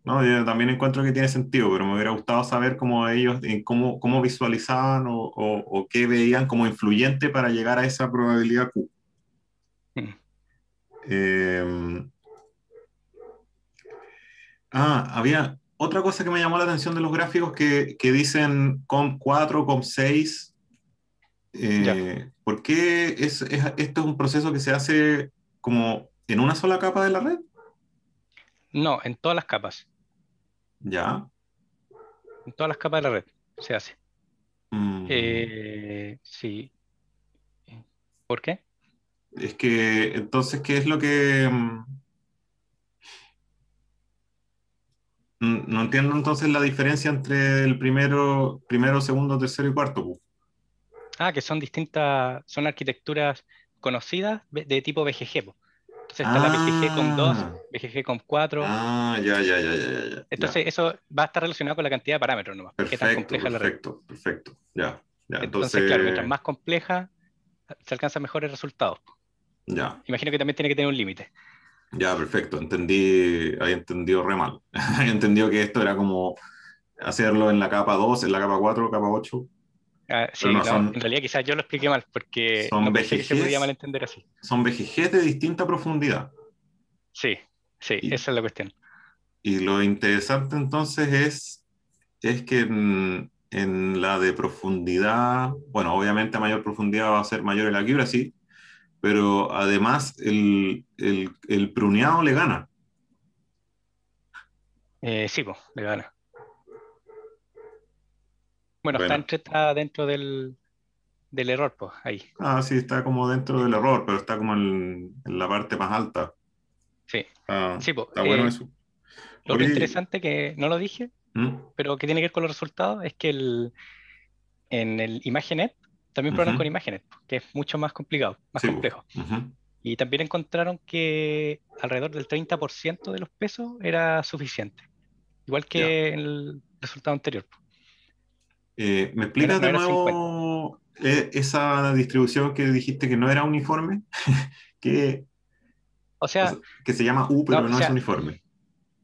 No, yo también encuentro que tiene sentido, pero me hubiera gustado saber cómo ellos, cómo, cómo visualizaban o, qué veían como influyente para llegar a esa probabilidad Q. Mm. Eh, ah, había otra cosa que me llamó la atención de los gráficos que, dicen COM4, COM6. Eh, ¿Por qué esto es un proceso que se hace como en una sola capa de la red? No, en todas las capas. ¿Ya? En todas las capas de la red se hace. Mm. Eh, sí. ¿Por qué? Es que entonces, ¿qué es lo que... Mm? No entiendo entonces la diferencia entre el primero, primero, segundo, tercero y cuarto. Pues. Ah, que son distintas, son arquitecturas conocidas de tipo BGG. Entonces está la BGG con 2, ah. BGG con 4. Ah, ya, ya, ya, ya. Entonces eso va a estar relacionado con la cantidad de parámetros nomás. Perfecto, perfecto, Ya, Entonces, claro, mientras más compleja, se alcanzan mejores resultados. Ya. Imagino que también tiene que tener un límite. Ya, perfecto. Entendí, había entendido re mal. había entendido que esto era como hacerlo en la capa 2, en la capa 4, capa 8, Ah, sí, en realidad quizás yo lo expliqué mal porque son no se podía así. Son BGGs de distinta profundidad. Sí, sí, esa es la cuestión. Y lo interesante entonces es, es que en, la de profundidad, bueno, obviamente a mayor profundidad va a ser mayor el quiebra, sí, pero además el, el, pruneado le gana. Eh, sí, pues, le gana. Bueno, Está, está dentro del, error, pues, ahí. Ah, sí, está como dentro del error, pero está como en, la parte más alta. Sí. Ah, sí pues, está bueno eh, eso. Lo interesante que no lo dije, ¿Mm? pero que tiene que ver con los resultados, es que el, en el Imagenet también probaron con Imagenet, que es mucho más complicado, más pues. complejo. Y también encontraron que alrededor del 30% de los pesos era suficiente, igual que en el resultado anterior. pues. Eh, ¿Me explicas de nuevo eh, esa distribución que dijiste que no era uniforme? que, o sea, que se llama U, pero no, es uniforme.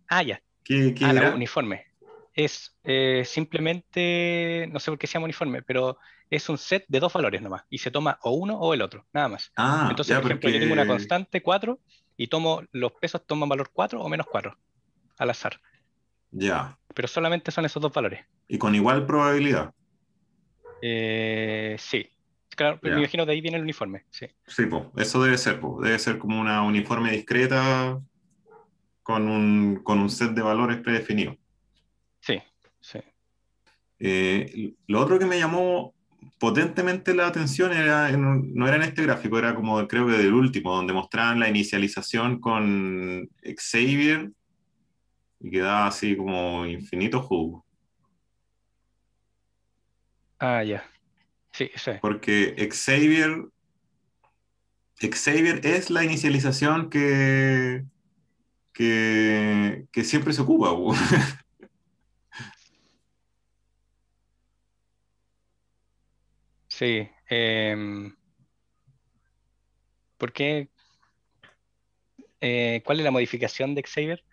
Ah, ya. ¿Qué, ah, era? uniforme. Es eh, simplemente, no sé por qué se llama uniforme, pero es un set de dos valores nomás. Y se toma o uno o el otro, nada más. Ah, Entonces, por ejemplo, yo tengo una constante 4 y tomo los pesos toman valor 4 o menos 4 al azar. Ya. Pero solamente son esos dos valores. ¿Y con igual probabilidad? Eh, sí. Claro, pues me imagino de ahí viene el uniforme. Sí, eso debe ser. Debe ser como una uniforme discreta con un, set de valores predefinido. Sí, eh, lo otro que me llamó potentemente la atención era no era en este gráfico, era como creo que del último, donde mostraban la inicialización con Xavier y queda así como infinito jugo. Ah, ya. Sí, sí. Porque Xavier, Xavier es la inicialización que, que, que siempre se ocupa. sí. Em, eh, ¿Por ¿Cuál es la modificación de Xavier?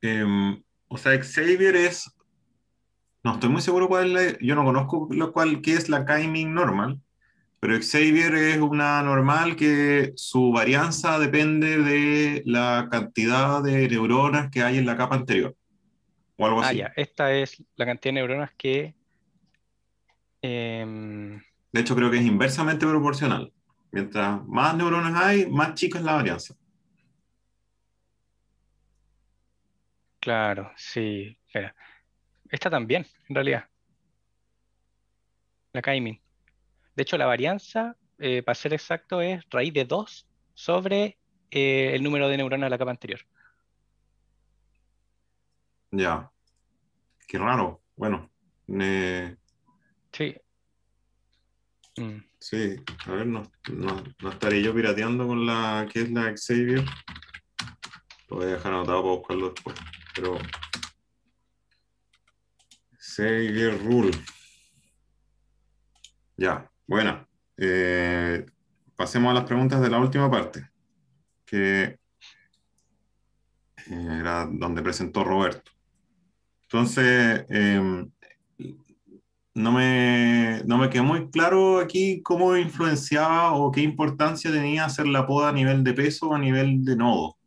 Em, o sea, Xavier es. No estoy muy seguro cuál es Yo no conozco lo cual que es la timing normal, pero Xavier es una normal que su varianza depende de la cantidad de neuronas que hay en la capa anterior. O algo ah, así. Esta es la cantidad de neuronas que. Em, de hecho, creo que es inversamente proporcional. Mientras más neuronas hay, más chica es la varianza. Claro, sí. Esta también, en realidad. La Kaimin. De hecho, la varianza, eh, para ser exacto, es raíz de 2 sobre eh, el número de neuronas de la capa anterior. Ya. Qué raro. Bueno. Sí. Mm. Sí, a ver, no, estaría estaré yo pirateando con la que es la Xavier. Lo voy a dejar anotado para buscarlo después. Pero seguir Rule. Ya, bueno. Eh, pasemos a las preguntas de la última parte, que eh, era donde presentó Roberto. Entonces, em, no, me, no me quedó muy claro aquí cómo influenciaba o qué importancia tenía hacer la poda a nivel de peso o a nivel de nodo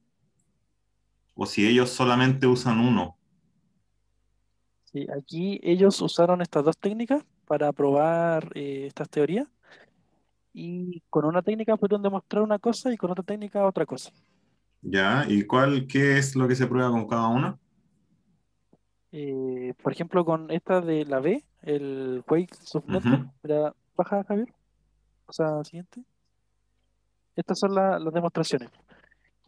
o si ellos solamente usan uno. Sí, aquí ellos usaron estas dos técnicas para probar eh, estas teorías y con una técnica pudieron demostrar una cosa y con otra técnica otra cosa. Ya, ¿y cuál, qué es lo que se prueba con cada una? Eh, por ejemplo, con esta de la B, el Quake Subnet baja Javier, o sea, siguiente. Estas son las demostraciones.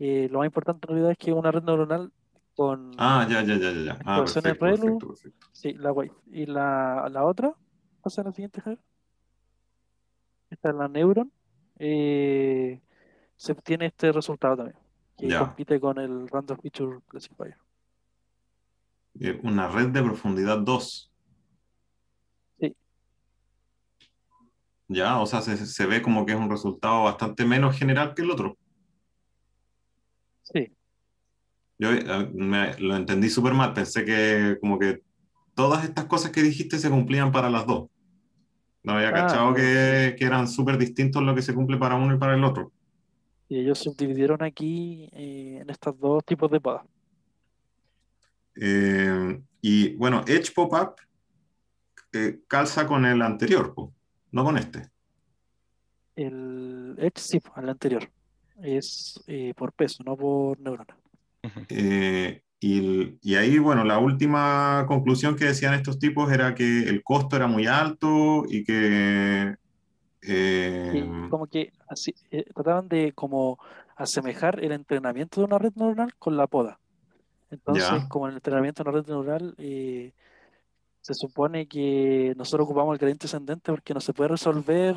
Eh, lo más importante en realidad es que una red neuronal con ah, ya, ya, ya, ya. Ah, perfecto, Sí, la wave. Y la, otra, pasa a la siguiente, Javier. Esta es la Neuron. Eh, se obtiene este resultado también, que compite con el Random Feature Classifier. una red de profundidad 2. Sí. Ya, o sea, se ve como que es un resultado bastante menos general que el otro. Sí. Yo eh, lo entendí súper mal, pensé que como que todas estas cosas que dijiste se cumplían para las dos. No había ah, cachado que, eran súper distintos lo que se cumple para uno y para el otro. Y ellos se dividieron aquí eh, en estos dos tipos de podas. Eh, y bueno, Edge Pop-Up calza con el anterior, no con este. El Edge sí, el anterior es eh, por peso, no por neurona. Eh, y, ahí, bueno, la última conclusión que decían estos tipos era que el costo era muy alto y que... Eh, como que así, trataban de como asemejar el entrenamiento de una red neuronal con la poda. Entonces, como el entrenamiento de una red neuronal, se supone que nosotros ocupamos el gradiente ascendente porque no se puede resolver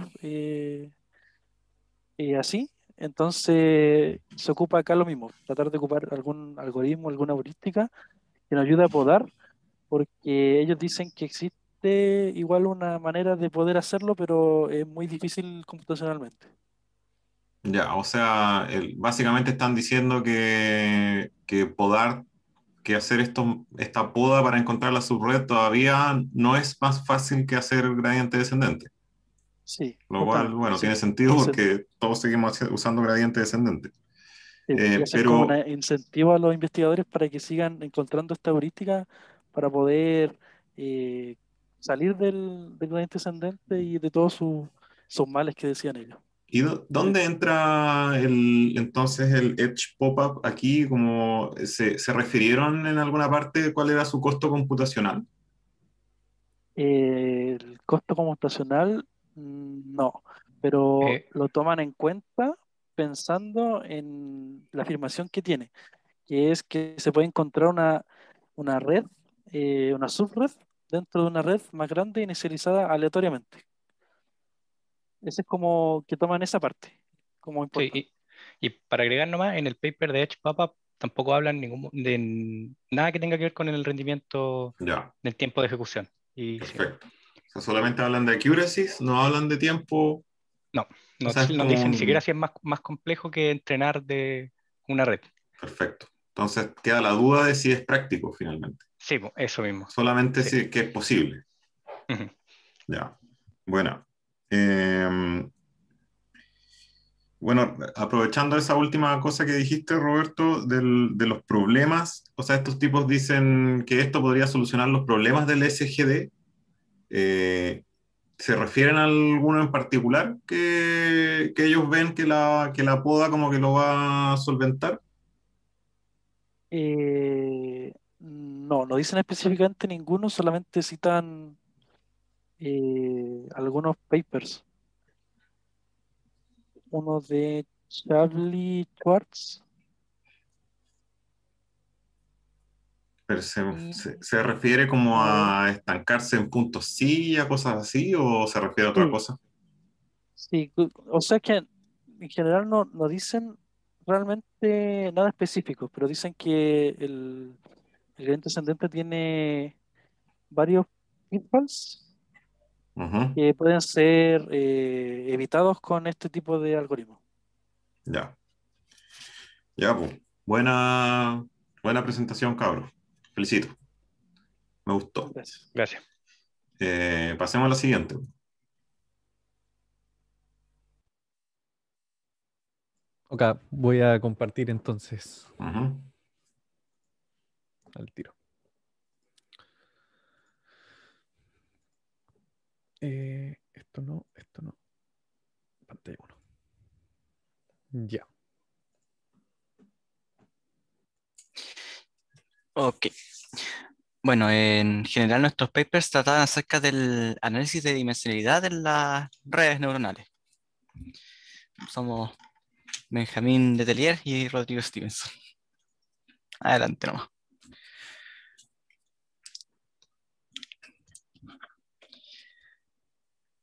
así, entonces se ocupa acá lo mismo, tratar de ocupar algún algoritmo, alguna heurística que nos ayude a podar, porque ellos dicen que existe igual una manera de poder hacerlo, pero es muy difícil computacionalmente. Ya, o sea, básicamente están diciendo que, que podar, que hacer esto, esta poda para encontrar la subred todavía no es más fácil que hacer gradiente descendente. Sí. Lo cual, bueno, tiene sentido porque todos seguimos usando gradiente descendente. Pues, eh, pero un incentivo a los investigadores para que sigan encontrando esta heurística para poder eh, salir del, gradiente descendente y de todos sus, males que decían ellos. ¿Y dónde entra el, entonces el Edge Pop-Up aquí? Como se, se, refirieron en alguna parte cuál era su costo computacional? Eh, el costo computacional Mm, no, pero eh. lo toman en cuenta pensando en la afirmación que tiene, que es que se puede encontrar una, red, eh, una subred, dentro de una red más grande inicializada aleatoriamente. Ese es como que toman esa parte, como y, para agregar nomás, en el paper de Edge Papa tampoco hablan de nada que tenga que ver con el rendimiento del tiempo de ejecución. Perfecto solamente hablan de accuracy? no hablan de tiempo. No, no, dicen ni siquiera si es más, complejo que entrenar de una red. Perfecto. Entonces queda la duda de si es práctico finalmente. Sí, eso mismo. Solamente si que es posible. Ya. Bueno. Em, bueno, aprovechando esa última cosa que dijiste, Roberto, de los problemas, o sea, estos tipos dicen que esto podría solucionar los problemas del SGD, eh, ¿Se refieren a alguno en particular que, ellos ven que la, poda como que lo va a solventar? Eh, no, no dicen específicamente ninguno, solamente citan eh, algunos papers. Uno de Charlie Schwartz, Pero se, refiere como a estancarse en puntos sí, a cosas así, o se refiere a otra cosa? Sí, o sea que en general no, dicen realmente nada específico, pero dicen que el, el ascendente tiene varios pitfalls que pueden ser eh, evitados con este tipo de algoritmos. Ya. Ya, pues. Buena, buena presentación, cabro Felicito. Me gustó. Gracias. Eh, pasemos a la siguiente. Ok, voy a compartir entonces. Al tiro. Eh, esto no, esto no. Pantalla 1. Ya. Ok. Bueno, en general nuestros papers trataban acerca del análisis de dimensionalidad de las redes neuronales. Somos Benjamín Detelier y Rodrigo Stevenson. Adelante nomás.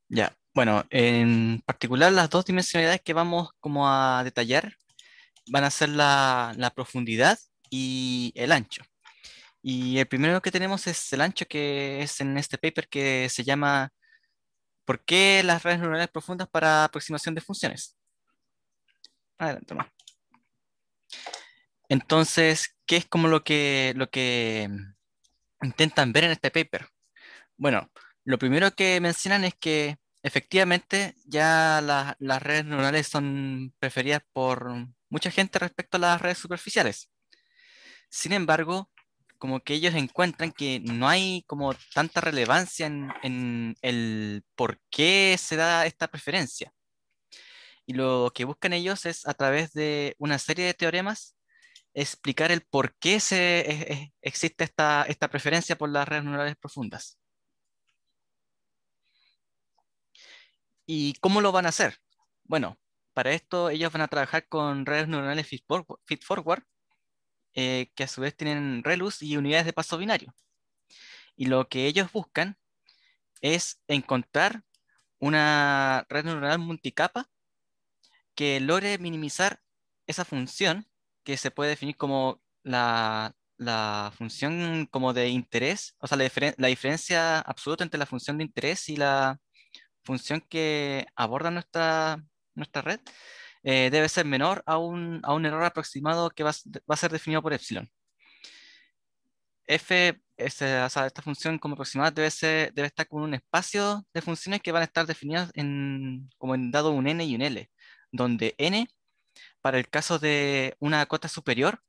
Ya, bueno, en particular las dos dimensionalidades que vamos como a detallar van a ser la profundidad y el ancho. Y el primero que tenemos es el ancho, que es en este paper que se llama ¿Por qué las redes neuronales profundas para aproximación de funciones? Adelante, más. Entonces, ¿qué es como lo que, lo que intentan ver en este paper? Bueno, lo primero que mencionan es que efectivamente ya las redes neuronales son preferidas por mucha gente respecto a las redes superficiales. Sin embargo, como que ellos encuentran que no hay como tanta relevancia en, el por qué se da esta preferencia. Y lo que buscan ellos es a través de una serie de teoremas explicar el por qué se, existe esta, esta preferencia por las redes neuronales profundas. ¿Y cómo lo van a hacer? Bueno, para esto ellos van a trabajar con redes neuronales feedforward, eh, que a su vez tienen relus y unidades de paso binario. Y lo que ellos buscan es encontrar una red neuronal multicapa que logre minimizar esa función que se puede definir como la, función como de interés, o sea, la, diferencia absoluta entre la función de interés y la función que aborda nuestra, nuestra red, eh, debe ser menor a un, error aproximado que va, a ser definido por epsilon. F, este, esta función como aproximada debe, ser, debe estar con un espacio de funciones que van a estar definidas en, como en dado un n y un l, donde n, para el caso de una cota superior,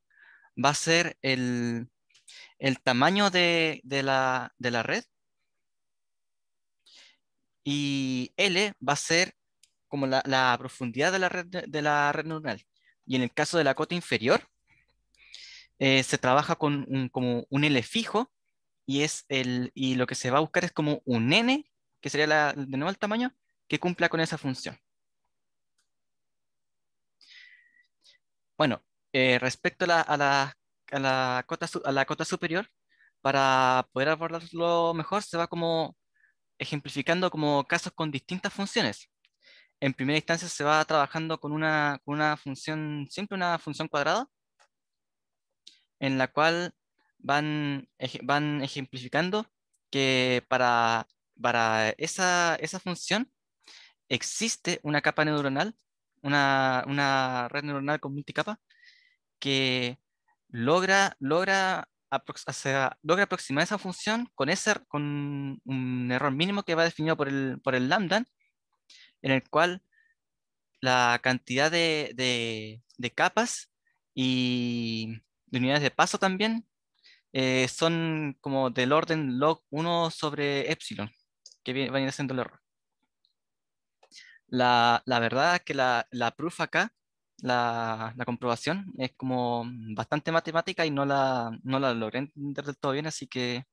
va a ser el, tamaño de, la, de la red y L va a ser como la, profundidad de la, red, de la red neuronal. Y en el caso de la cota inferior, eh, se trabaja con un, como un L fijo y, es el, y lo que se va a buscar es como un N, que sería la, de nuevo el tamaño, que cumpla con esa función. Bueno, eh, respecto a la, a, a, la cota, a la, cota, superior, para poder abordarlo mejor, se va como ejemplificando como casos con distintas funciones en primera instancia se va trabajando con una, función, siempre una función cuadrada, en la cual van, van ejemplificando que para, para esa, función existe una capa neuronal, una, red neuronal con multicapa, que logra, logra, logra aproximar esa función con, ese, con un error mínimo que va definido por el, por el lambda en el cual la cantidad de, de, capas y de unidades de paso también eh, son como del orden log 1 sobre epsilon, que viene, va ir haciendo el error. La, la, verdad es que la, la proof acá, la, la, comprobación, es como bastante matemática y no la, no la logré entender del todo bien, así que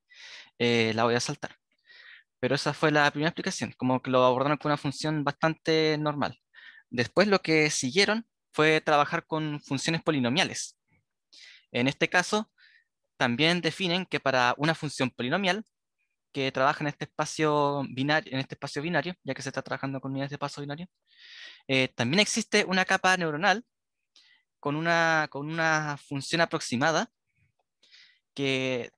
eh, la voy a saltar. Pero esa fue la primera explicación, como que lo abordaron con una función bastante normal. Después lo que siguieron fue trabajar con funciones polinomiales. En este caso, también definen que para una función polinomial que trabaja en este espacio binario, en este espacio binario ya que se está trabajando con unidades de paso binario, eh, también existe una capa neuronal con con una función aproximada que,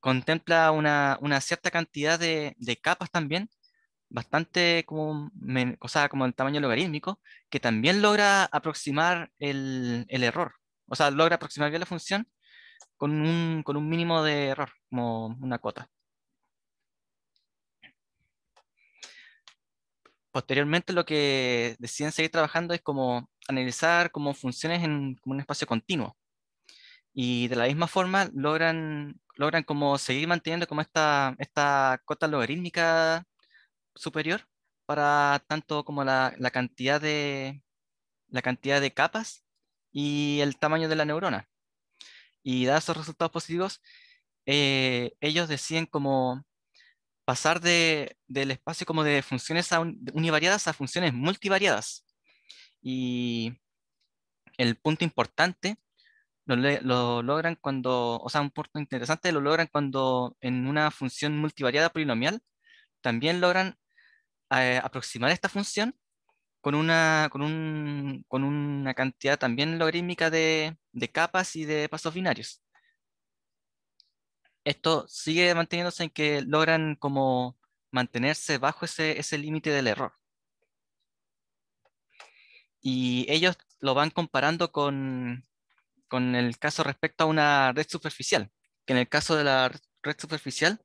contempla una, cierta cantidad de, capas también, bastante como, como el tamaño logarítmico, que también logra aproximar el, error. O sea, logra aproximar bien la función con un, mínimo de error, como una cuota. posteriormente lo que deciden seguir trabajando es como analizar cómo funciones en un espacio continuo y de la misma forma logran, logran como seguir manteniendo como esta, esta cota logarítmica superior para tanto como la, la, cantidad de, la cantidad de capas y el tamaño de la neurona. Y dados esos resultados positivos, eh, ellos deciden como pasar de, del espacio como de funciones univariadas a funciones multivariadas. Y el punto importante lo, logran cuando, o sea, un punto interesante, lo logran cuando en una función multivariada polinomial también logran eh, aproximar esta función con una, con, una cantidad también logarítmica de, capas y de pasos binarios. Esto sigue manteniéndose en que logran como mantenerse bajo ese, ese límite del error. Y ellos lo van comparando con, con el caso respecto a una red superficial, que en el caso de la red superficial,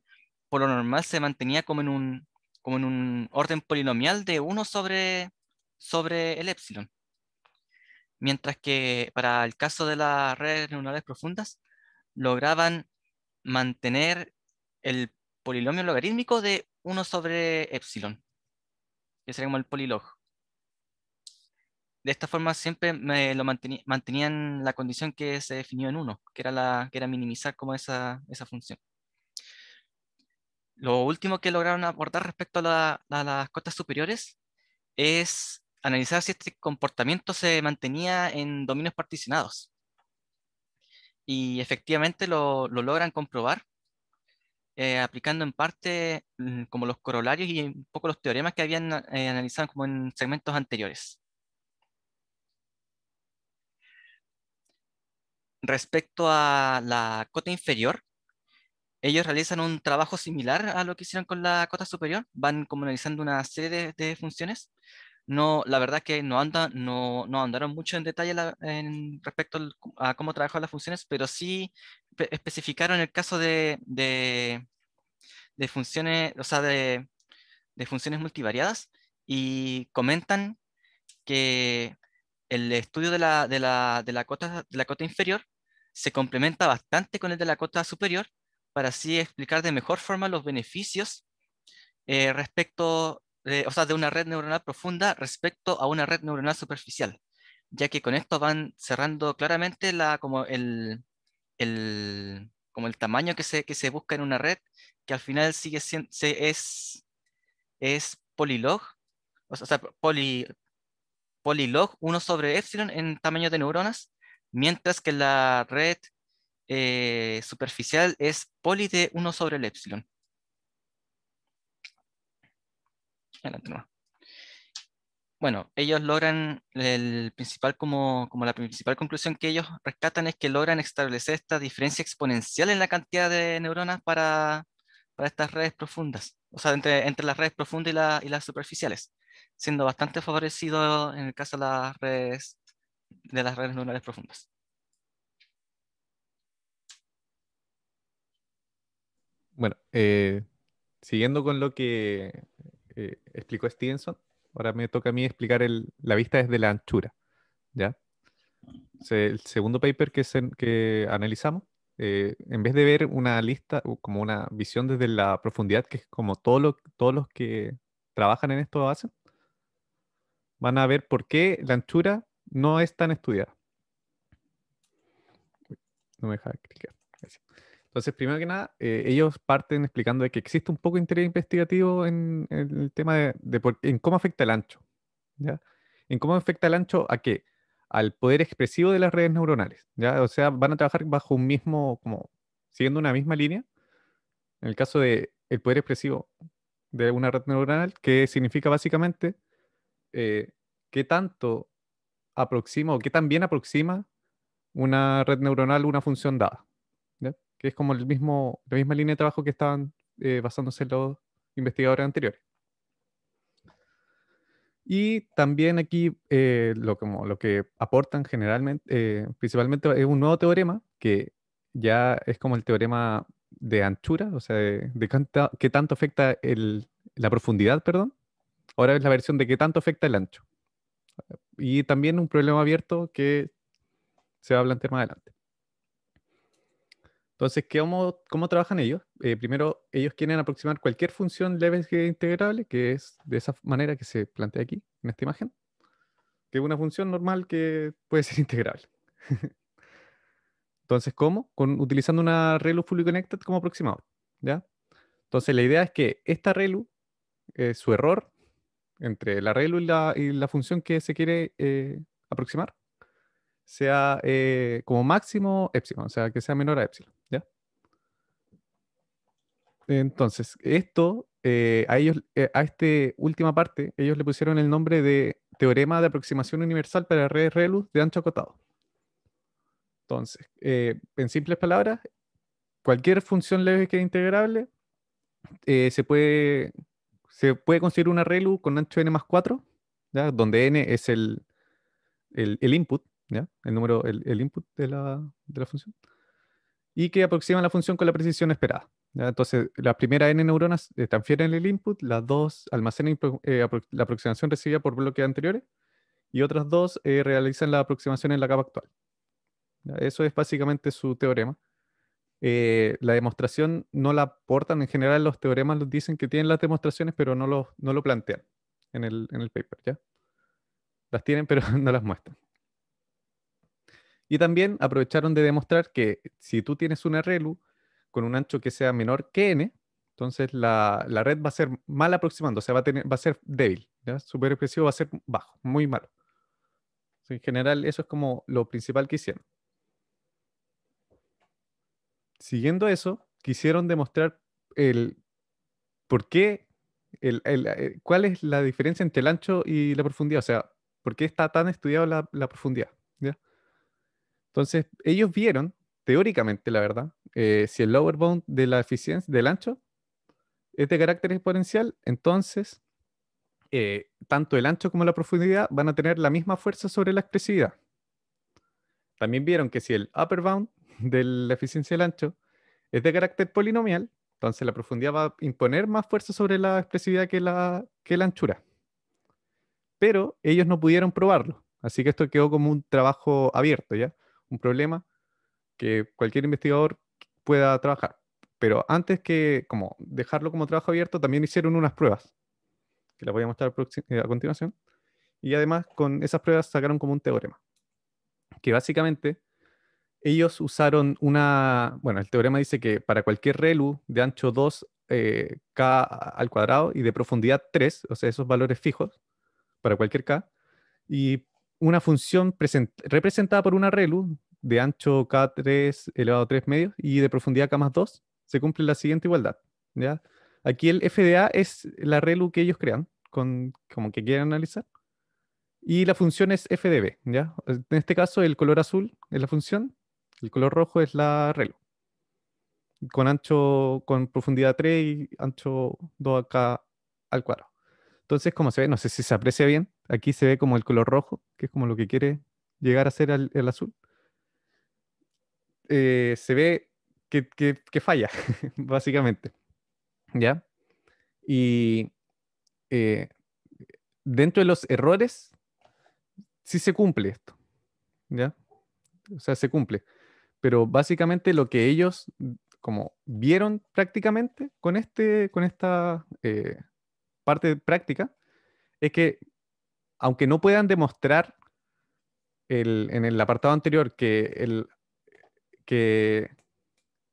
por lo normal se mantenía como en un, en un orden polinomial de 1 sobre, sobre el epsilon. Mientras que para el caso de las redes neuronales profundas, lograban mantener el polinomio logarítmico de 1 sobre epsilon, que sería como el polilog de esta forma siempre me lo mantenían la condición que se definió en uno, que era, la, que era minimizar como esa, función. Lo último que lograron abordar respecto a, las cotas superiores es analizar si este comportamiento se mantenía en dominios particionados. Y efectivamente lo, logran comprobar eh, aplicando en parte mm, como los corolarios y un poco los teoremas que habían eh, analizado como en segmentos anteriores. respecto a la cota inferior, ellos realizan un trabajo similar a lo que hicieron con la cota superior, van comunalizando una serie de, funciones. No, la verdad que no, andan, no, no andaron mucho en detalle en, respecto a cómo trabajaban las funciones, pero sí especificaron el caso de, funciones, o funciones multivariadas y comentan que el estudio de la, de de la cota inferior se complementa bastante con el de la cota superior para así explicar de mejor forma los beneficios eh, respecto, o sea, de una red neuronal profunda respecto a una red neuronal superficial, ya que con esto van cerrando claramente la, como, el, como el tamaño que se, que se busca en una red, que al final sigue siendo, es, es polilog, o sea, poli, polilog 1 sobre epsilon en tamaño de neuronas, mientras que la red eh, superficial es poli de 1 sobre el epsilon. Bueno, ellos logran, el principal como, la principal conclusión que ellos rescatan es que logran establecer esta diferencia exponencial en la cantidad de neuronas para, estas redes profundas, o sea, entre, las redes profundas y, y las superficiales, siendo bastante favorecido en el caso de las redes de las redes neuronales profundas. Bueno, eh, siguiendo con lo que eh, explicó Stevenson, ahora me toca a mí explicar la vista desde la anchura. ¿ya? el segundo paper que, que analizamos, eh, en vez de ver una lista, como una visión desde la profundidad, que es como todos los que trabajan en esto hacen, van a ver por qué la anchura no es tan estudiada. No me deja clicar. Entonces, primero que nada, eh, ellos parten explicando de que existe un poco de interés investigativo en, el tema de, en cómo afecta el ancho. En cómo afecta el ancho a qué? Al poder expresivo de las redes neuronales. ¿ya? O sea, van a trabajar bajo un mismo, como siguiendo una misma línea. En el caso de poder expresivo de una red neuronal, que significa básicamente eh, qué tanto aproxima o qué también aproxima una red neuronal una función dada. Que es como el mismo, la misma línea de trabajo que estaban eh, basándose los investigadores anteriores. Y también aquí eh, lo, como, lo que aportan generalmente, eh, principalmente es un nuevo teorema que ya es como el teorema de anchura, o sea, de, qué tanto afecta la profundidad, perdón. Ahora es la versión de qué tanto afecta el ancho. Y también un problema abierto que se va a plantear más adelante. Entonces, ¿cómo, cómo trabajan ellos? Eh, primero, ellos quieren aproximar cualquier función leve integrable, que es de esa manera que se plantea aquí, en esta imagen, que es una función normal que puede ser integrable. Entonces, ¿cómo? Con, utilizando una relu fully connected como aproximador, ¿ya? Entonces, la idea es que esta relu, eh, su error, entre la relu y la, y la función que se quiere eh, aproximar sea eh, como máximo epsilon, o sea, que sea menor a epsilon, ¿ya? Entonces, esto, eh, a ellos, a esta última parte, ellos le pusieron el nombre de teorema de aproximación universal para redes ReLU de ancho acotado. Entonces, en simples palabras, cualquier función leve que es integrable se puede se puede conseguir un relu con ancho n más 4, donde n es el, input, el número, el, input de la, función, y que aproxima la función con la precisión esperada. Entonces, las primeras n neuronas eh, transfieren el input, las dos almacenan eh, la aproximación recibida por bloques anteriores, y otras dos eh, realizan la aproximación en la capa actual. Eso es básicamente su teorema. Eh, la demostración no la aportan. En general, los teoremas los dicen que tienen las demostraciones, pero no, no lo plantean en el, paper, ¿ya? Las tienen, pero no las muestran. Y también aprovecharon de demostrar que si tú tienes una relu con un ancho que sea menor que n, entonces la, red va a ser mal aproximando, o sea, va a, tener, va a ser débil, ¿ya? Super expresivo va a ser bajo, muy malo. en general, eso es como lo principal que hicieron siguiendo eso, quisieron demostrar el por qué, eh, cuál es la diferencia entre el ancho y la profundidad, o sea, por qué está tan estudiada la, profundidad. Entonces, ellos vieron, teóricamente, la verdad, eh, si el lower bound de la eficiencia del ancho es de carácter exponencial, entonces eh, tanto el ancho como la profundidad van a tener la misma fuerza sobre la expresividad. También vieron que si el upper bound de la eficiencia del ancho es de carácter polinomial, entonces la profundidad va a imponer más fuerza sobre la expresividad que la, que la anchura. Pero ellos no pudieron probarlo, así que esto quedó como un trabajo abierto, ¿ya? Un problema que cualquier investigador pueda trabajar. Pero antes que como dejarlo como trabajo abierto, también hicieron unas pruebas, que las voy a mostrar a continuación. Y además con esas pruebas sacaron como un teorema, que básicamente ellos usaron una, bueno, el teorema dice que para cualquier relu de ancho 2, eh, k al cuadrado y de profundidad 3, o sea, esos valores fijos para cualquier k, y una función representada por una relu de ancho k3 elevado a 3 medios y de profundidad k más 2, se cumple la siguiente igualdad. Aquí el FDA es la relu que ellos crean, con, como que quieren analizar. Y la función es FDB, ¿ya? En este caso, el color azul es la función el color rojo es la reloj. Con ancho, con profundidad 3 y ancho 2 acá al cuadro. Entonces, como se ve, no sé si se aprecia bien, aquí se ve como el color rojo, que es como lo que quiere llegar a ser el, azul. Eh, se ve que, falla, básicamente. ¿Ya? Y eh, dentro de los errores, sí se cumple esto. ¿Ya? O sea, se cumple pero básicamente lo que ellos mm, como vieron prácticamente con, este, con esta eh, parte práctica es que aunque no puedan demostrar en el apartado anterior que, el, que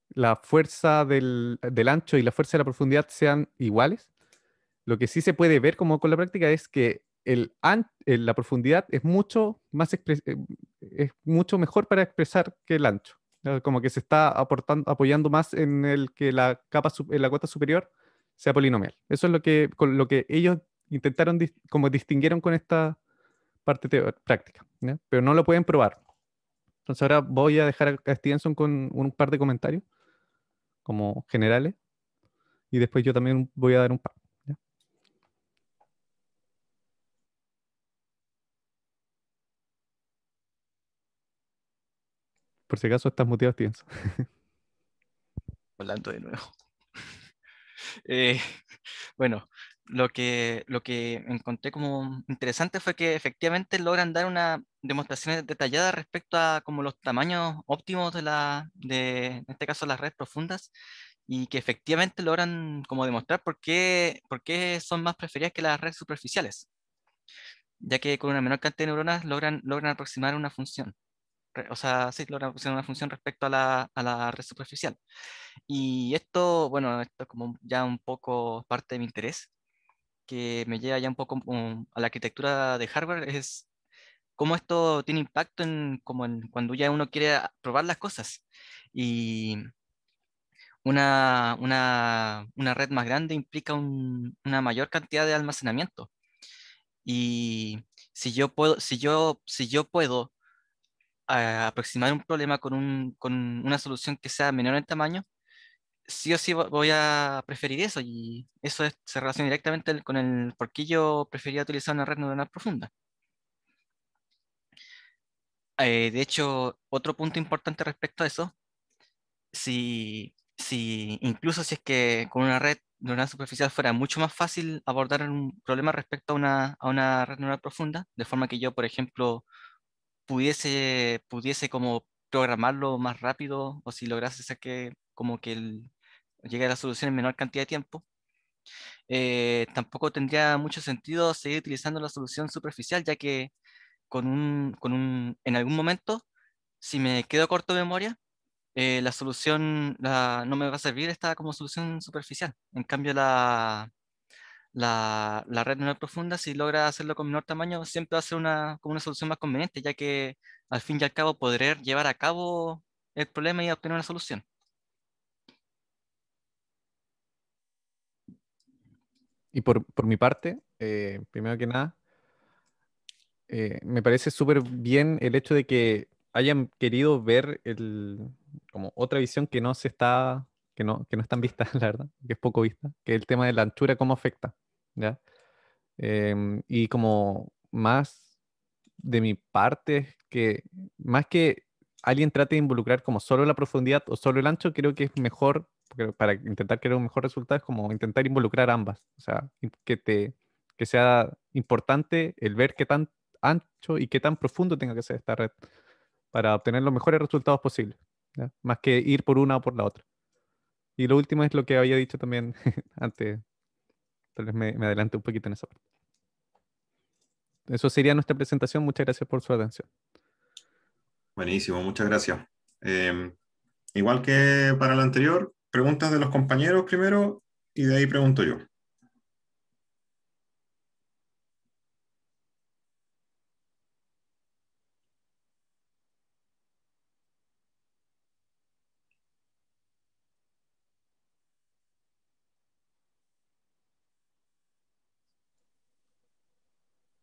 la fuerza del, ancho y la fuerza de la profundidad sean iguales, lo que sí se puede ver como con la práctica es que el la profundidad es mucho, más eh, es mucho mejor para expresar que el ancho. Como que se está aportando, apoyando más en el que la capa, en la cuota superior sea polinomial. Eso es lo que, lo que ellos intentaron, como distinguieron con esta parte práctica, pero no lo pueden probar. Entonces ahora voy a dejar a Stevenson con un par de comentarios, como generales, y después yo también voy a dar un par. Por si acaso estás muteado, pienso. Volando de nuevo. Eh, bueno, lo que, lo que encontré como interesante fue que efectivamente logran dar una demostración detallada respecto a como los tamaños óptimos de, la, de en este caso, las redes profundas y que efectivamente logran como demostrar por qué, por qué son más preferidas que las redes superficiales, ya que con una menor cantidad de neuronas logran, logran aproximar una función o sea, sí, logra una función respecto a la, a la, red superficial. Y esto, bueno, esto es como ya un poco parte de mi interés, que me lleva ya un poco a la arquitectura de hardware, es cómo esto tiene impacto en, como en cuando ya uno quiere probar las cosas. Y una, una, una red más grande implica una mayor cantidad de almacenamiento. Y si yo puedo, si yo, si yo puedo aproximar un problema con, un, con, una solución que sea menor en tamaño, sí o sí voy a preferir eso y eso se relaciona directamente con el por qué yo prefería utilizar una red neuronal profunda. Eh, de hecho, otro punto importante respecto a eso, si, si incluso si es que con una red neuronal superficial fuera mucho más fácil abordar un problema respecto a una, a una red neuronal profunda, de forma que yo, por ejemplo, pudiese, pudiese como programarlo más rápido o si lograse que como que llegue a la solución en menor cantidad de tiempo, eh, tampoco tendría mucho sentido seguir utilizando la solución superficial, ya que con un, con un, en algún momento, si me quedo corto de memoria, eh, la solución no me va a servir está como solución superficial. En cambio, la, la, la, red menor profunda, si logra hacerlo con menor tamaño, siempre va a ser una, como una solución más conveniente, ya que al fin y al cabo poder llevar a cabo el problema y obtener una solución. Y por, mi parte, eh, primero que nada, eh, me parece súper bien el hecho de que hayan querido ver el, como otra visión que no se está que no, que no están vistas, la verdad, que es poco vista, que el tema de la anchura, cómo afecta, ¿ya? Em, y como más de mi parte, que más que alguien trate de involucrar como solo la profundidad o solo el ancho, creo que es mejor, para intentar crear un mejor resultado, es como intentar involucrar ambas, o sea, que, te, que sea importante el ver qué tan ancho y qué tan profundo tenga que ser esta red para obtener los mejores resultados posibles, más que ir por una o por la otra. Y lo último es lo que había dicho también antes. Tal vez me, adelante un poquito en esa parte. Eso sería nuestra presentación. Muchas gracias por su atención. Buenísimo, muchas gracias. Em, igual que para la anterior, preguntas de los compañeros primero y de ahí pregunto yo.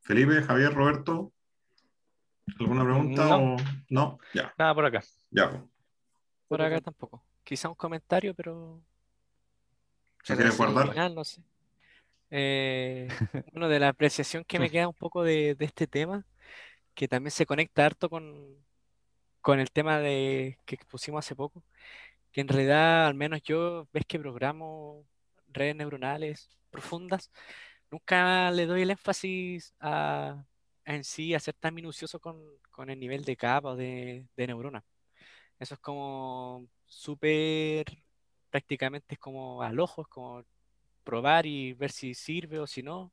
Felipe, Javier, Roberto, ¿alguna pregunta? No, ¿No? ya. Nada por acá. Ya. Por acá tampoco. Quizá un comentario, pero. ¿Se quiere guardar? no sé. Eh, bueno, de la apreciación que me queda un poco de, este tema, que también se conecta harto con, con el tema de, que expusimos hace poco, que en realidad, al menos yo, ves que programo redes neuronales profundas, nunca le doy el énfasis a, en sí a ser tan minucioso con, el nivel de capa o de, de neurona. Eso es como súper, prácticamente es como al ojo, es como probar y ver si sirve o si no.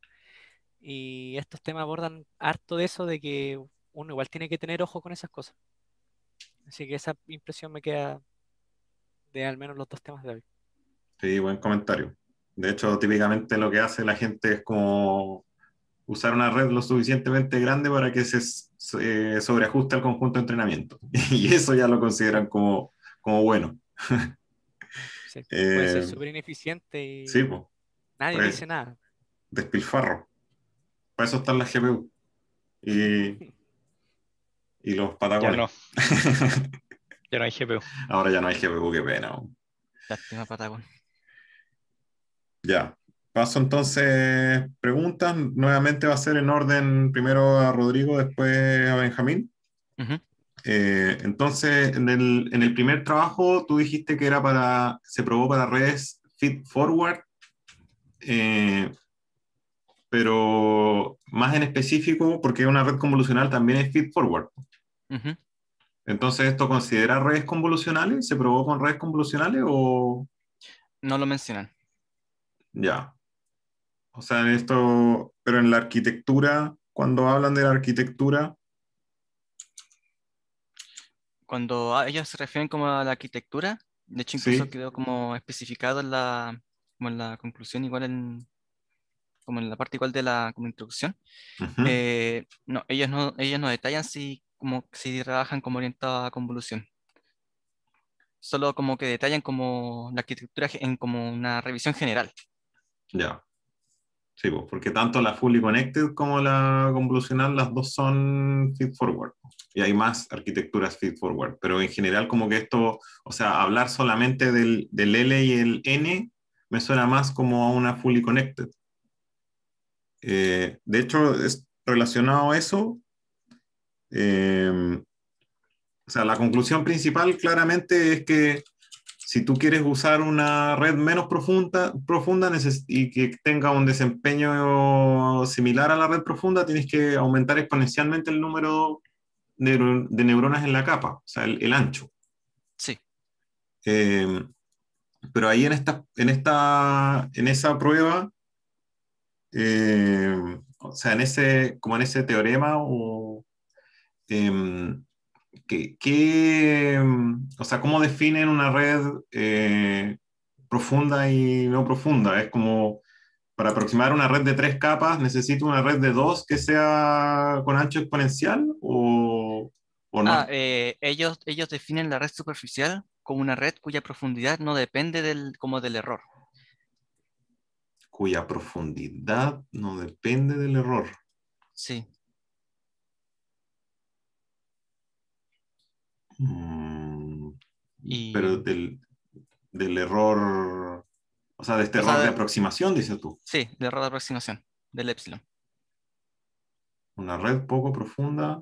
Y estos temas abordan harto de eso, de que uno igual tiene que tener ojo con esas cosas. Así que esa impresión me queda de al menos los dos temas de hoy. Sí, buen comentario. De hecho, típicamente lo que hace la gente es como usar una red lo suficientemente grande para que se, eh, sobreajuste al conjunto de entrenamiento. Y eso ya lo consideran como, como bueno. puede ser eh, súper ineficiente y sí, nadie dice nada. Despilfarro. Para eso están las GPU. Y, y los patagones. Ya no. hay GPU. Ahora ya no hay GPU, qué pena. Lástima patagón. Ya. Paso entonces preguntas. Nuevamente va a ser en orden primero a Rodrigo, después a Benjamín. Eh, entonces, en el, en el, primer trabajo tú dijiste que era para, se probó para redes feed Forward, eh, pero más en específico, porque una red convolucional también es feed Forward. Entonces, ¿esto considera redes convolucionales? ¿Se probó con redes convolucionales o...? No lo mencionan. Ya. O sea, en esto, pero en la arquitectura, cuando hablan de la arquitectura. Cuando ah, ellos se refieren como a la arquitectura, de hecho incluso quedó como especificado en la, conclusión, igual en, como en la parte igual de la introducción. Eh, no, ellos no, ellos no detallan si, como, si trabajan como orientada a convolución solo como que detallan como la arquitectura en como una revisión general. Ya. Sí, pues, porque tanto la fully connected como la convolucional, las dos son feed forward. Y hay más arquitecturas feed forward. Pero en general, como que esto, o sea, hablar solamente del, L y el N me suena más como a una fully connected. Eh, de hecho, es relacionado a eso, eh, o sea, la conclusión principal claramente es que si tú quieres usar una red menos profunda, profunda y que tenga un desempeño similar a la red profunda, tienes que aumentar exponencialmente el número de, neuronas en la capa, o sea, el, ancho. Sí. Eh, pero ahí en, esta, en, esta, en esa prueba, eh, o sea, en ese, como en ese teorema, o, em, ¿Qué, mm, o sea, ¿Cómo definen una red eh, profunda y no profunda? Es como, para aproximar una red de tres capas, ¿necesito una red de dos que sea con ancho exponencial o, no? Ah, eh, ellos, ellos definen la red superficial como una red cuya profundidad no depende del, como del error. Cuya profundidad no depende del error. Sí. Mm, pero del, error, o sea, de este error de aproximación, dices tú. Sí, del error de aproximación, del epsilon. Una red poco profunda,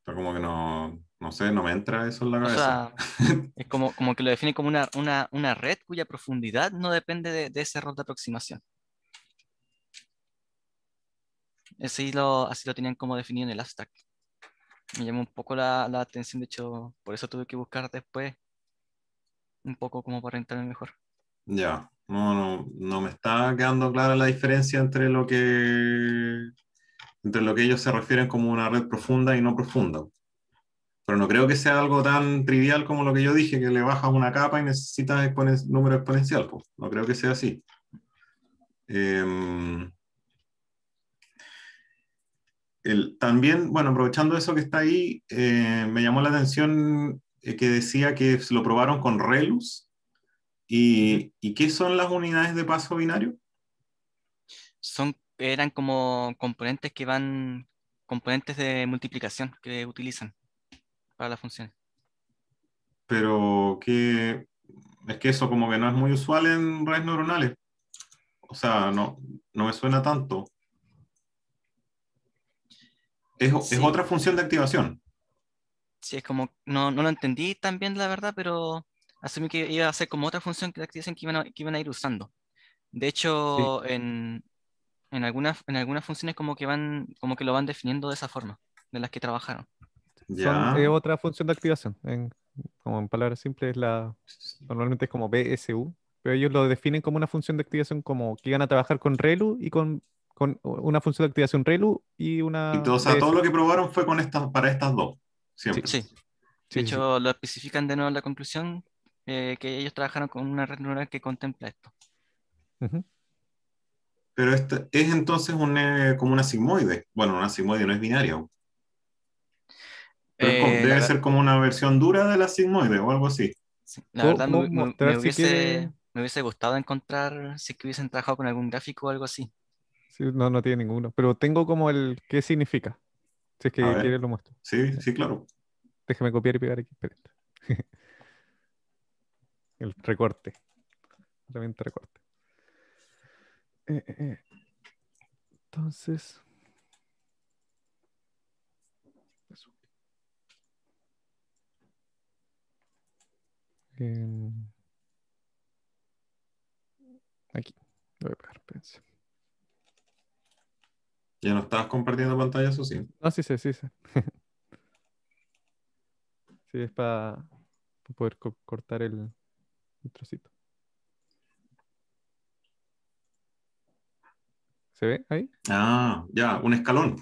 está como que no, no sé, no me entra eso en la cabeza. es como, como que lo define como una, una, red cuya profundidad no depende de, ese error de aproximación. Así lo, así lo tenían como definido en el abstract me llamó un poco la, la, atención, de hecho, por eso tuve que buscar después un poco como para entrar mejor. Ya, no, no, no me está quedando clara la diferencia entre lo que entre lo que ellos se refieren como una red profunda y no profunda. Pero no creo que sea algo tan trivial como lo que yo dije, que le bajas una capa y necesitas exponen número exponencial. Pues. No creo que sea así. Eh, también, bueno, aprovechando eso que está ahí, eh, me llamó la atención eh, que decía que lo probaron con ReLUS. ¿Y, ¿Y qué son las unidades de paso binario? Son, eran como componentes que van, componentes de multiplicación que utilizan para las funciones. Pero que es que eso como que no es muy usual en redes neuronales. O sea, no, no me suena tanto. Es, otra función de activación. Sí, es como, no, lo entendí tan bien, la verdad, pero asumí que iba a ser como otra función de activación que iban a, a ir usando. De hecho, en, algunas, en algunas funciones como que, van, como que lo van definiendo de esa forma, de las que trabajaron. es eh, otra función de activación. En, como en palabras simples, la, normalmente es como BSU, pero ellos lo definen como una función de activación como que iban a trabajar con ReLU y con con una función de activación ReLU y una... Y todo, lo que probaron fue con estas, para estas dos, siempre. Sí. De hecho, lo especifican de nuevo en la conclusión, eh, que ellos trabajaron con una red neural que contempla esto. Pero esta, es entonces eh, como una sigmoide. Bueno, una sigmoide no es binaria. Eh, debe ser como una versión dura de la sigmoide o algo así. la verdad, me, hubiese, me, hubiese, gustado encontrar si que hubiesen trabajado con algún gráfico o algo así. Sí, no, no tiene ninguno. Pero tengo como el qué significa. Si es que quieres lo muestro. Sí, sí, claro. Déjame copiar y pegar aquí. el recorte. Herramienta recorte. Eh, eh, eh. Entonces. Em. aquí. voy a pegar, pensé. ¿Ya no estabas compartiendo pantalla, o sí? No, sí, sí, sí. Sí, es para poder cortar el, trocito. ¿Se ve ahí? Ah, ya, un escalón.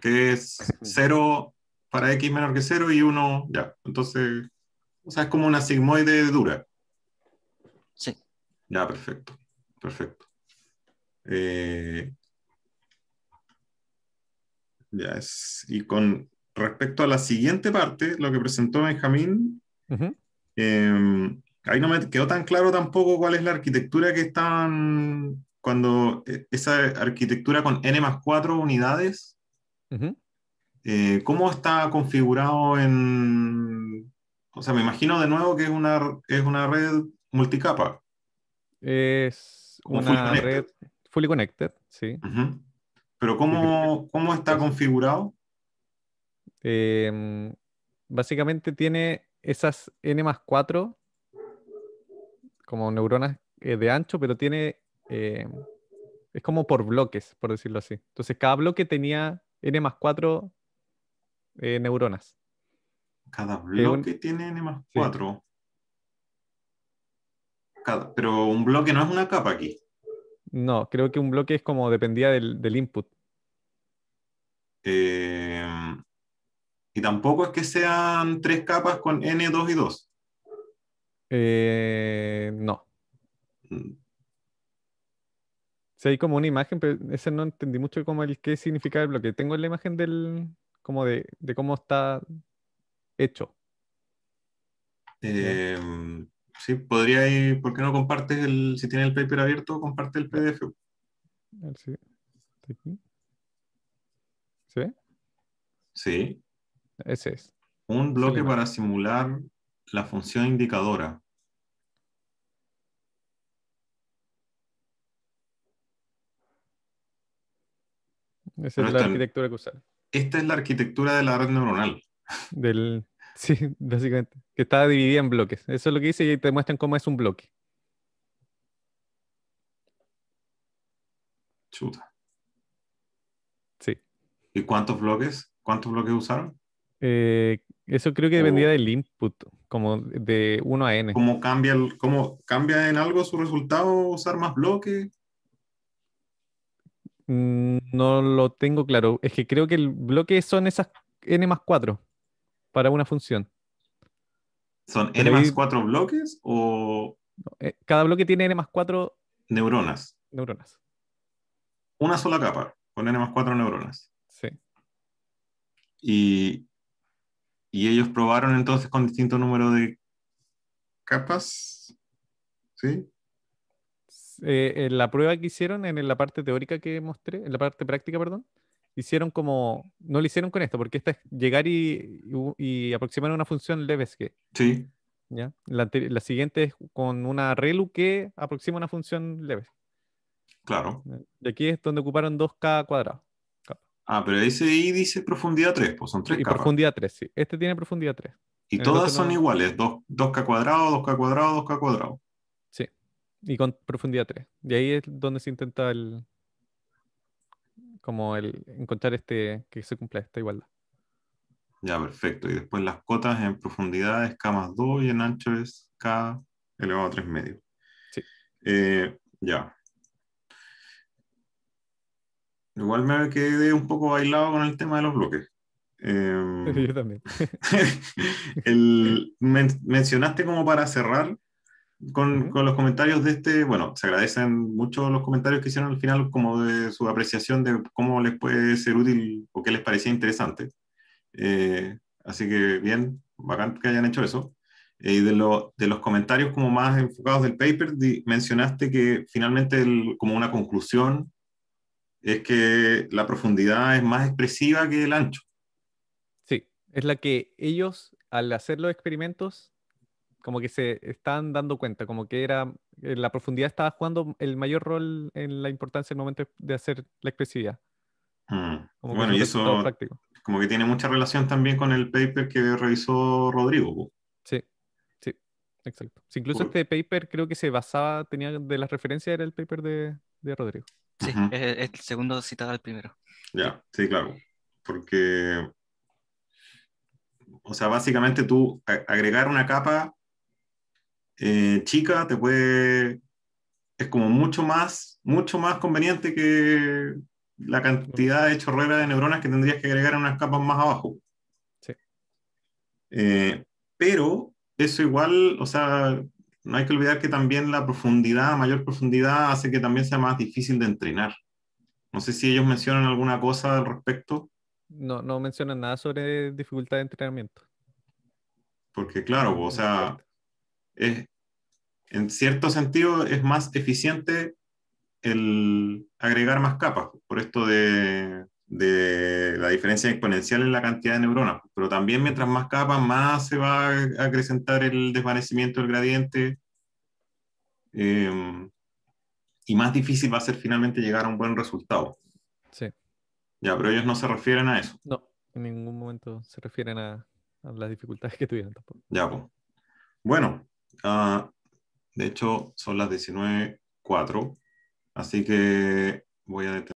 Que es 0 para x menor que 0 y 1, ya. Entonces, o sea, es como una sigmoide dura. Sí. Ya, perfecto. Perfecto. Eh, y con respecto a la siguiente parte, lo que presentó Benjamín, em, ahí no me quedó tan claro tampoco cuál es la arquitectura que están cuando e, esa arquitectura con N más 4 unidades, eh, ¿cómo está configurado en... O sea, me imagino de nuevo que es una, es una red multicapa. Es una red fully connected, sí. Pero ¿cómo, está configurado? Em, básicamente tiene esas N más 4 como neuronas eh, de ancho, pero tiene... Em, es como por bloques, por decirlo así. Entonces cada bloque tenía N más 4 eh, neuronas. Cada eh, bloque tiene N más 4. pero un bloque no es una capa aquí. No, creo que un bloque es como dependía del, input. Eh, y tampoco es que sean tres capas con N2 y 2. Eh, no. Mm. Si hay como una imagen, pero ese no entendí mucho qué significa el bloque. Tengo la imagen del, como de, cómo está hecho. Eh, Sí, podría ir, ¿por qué no compartes el, si tiene el paper abierto, comparte el PDF? Sí. Sí. Ese es. Un bloque para simular la función indicadora. Esa es la arquitectura que usar. Esta es la arquitectura de la red neuronal. Del, Sí, básicamente. Que está dividida en bloques. Eso es lo que dice y te muestran cómo es un bloque. Chuta. Sí. ¿Y cuántos bloques? ¿Cuántos bloques usaron? Eh, eso creo que dependía del input, como de 1 a n. ¿Cómo cambia, el, cómo cambia en algo su resultado usar más bloques? Mm, no lo tengo claro. Es que creo que el bloque son esas n más 4 para una función. ¿Son N más 4 bloques o...? Eh, cada bloque tiene N más cuatro Neuronas. Neuronas. Una sola capa, con N más 4 neuronas. Sí. Y, ellos probaron entonces con distinto número de capas. ¿Sí? Eh, la prueba que hicieron en la parte teórica que mostré, en la parte práctica, perdón, hicieron como, no lo hicieron con esto, porque esta es llegar y, aproximar una función que. Sí. ¿Ya? La, siguiente es con una relu que aproxima una función leves. Claro. Y aquí es donde ocuparon 2K cuadrado. Ah, pero ese i dice profundidad 3, pues son 3K. Y profundidad 3, sí. Este tiene profundidad 3. Y todas son iguales, 2, 2K cuadrado, 2K cuadrado, 2K cuadrado. Sí, y con profundidad 3. Y ahí es donde se intenta el, como el encontrar este, que se cumpla esta igualdad. Ya, perfecto. Y después las cotas en profundidad es K más 2 y en ancho es K elevado a 3 medios. Sí. Eh, ya. Igual me quedé un poco bailado con el tema de los bloques. Em, Yo también. mencionaste como para cerrar con, los comentarios de este, bueno, se agradecen mucho los comentarios que hicieron al final como de su apreciación de cómo les puede ser útil o qué les parecía interesante. Eh, así que bien, bacán que hayan hecho eso. Eh, y de, los comentarios como más enfocados del paper, mencionaste que finalmente como una conclusión es que la profundidad es más expresiva que el ancho. Sí, es la que ellos al hacer los experimentos como que se están dando cuenta, como que era eh, la profundidad estaba jugando el mayor rol en la importancia el momento de hacer la expresividad. Mm. bueno, y eso como que tiene mucha relación también con el paper que revisó Rodrigo. Sí, sí, exacto. incluso este paper creo que se basaba, tenía de las referencias era el paper de, Rodrigo. Sí, es el segundo citado al primero. Ya, sí, claro. Porque o sea, básicamente tú agregar una capa eh, chica te puede, es como mucho más, mucho más conveniente que la cantidad de chorrera de neuronas que tendrías que agregar en unas capas más abajo. Sí. Eh, pero eso igual, o sea, no hay que olvidar que también la profundidad, mayor profundidad, hace que también sea más difícil de entrenar. No sé si ellos mencionan alguna cosa al respecto. No, no mencionan nada sobre dificultad de entrenamiento. Porque claro, o sea, es, en cierto sentido es más eficiente el agregar más capas, por esto de, la diferencia exponencial en la cantidad de neuronas, pero también mientras más capas, más se va a acrecentar el desvanecimiento del gradiente em, y más difícil va a ser finalmente llegar a un buen resultado. Sí. Ya, pero ellos no se refieren a eso. No, en ningún momento se refieren a, las dificultades que tuvieron tampoco. Ya, pues. Bueno, ah, de hecho, son las 19.04, así que voy a detener.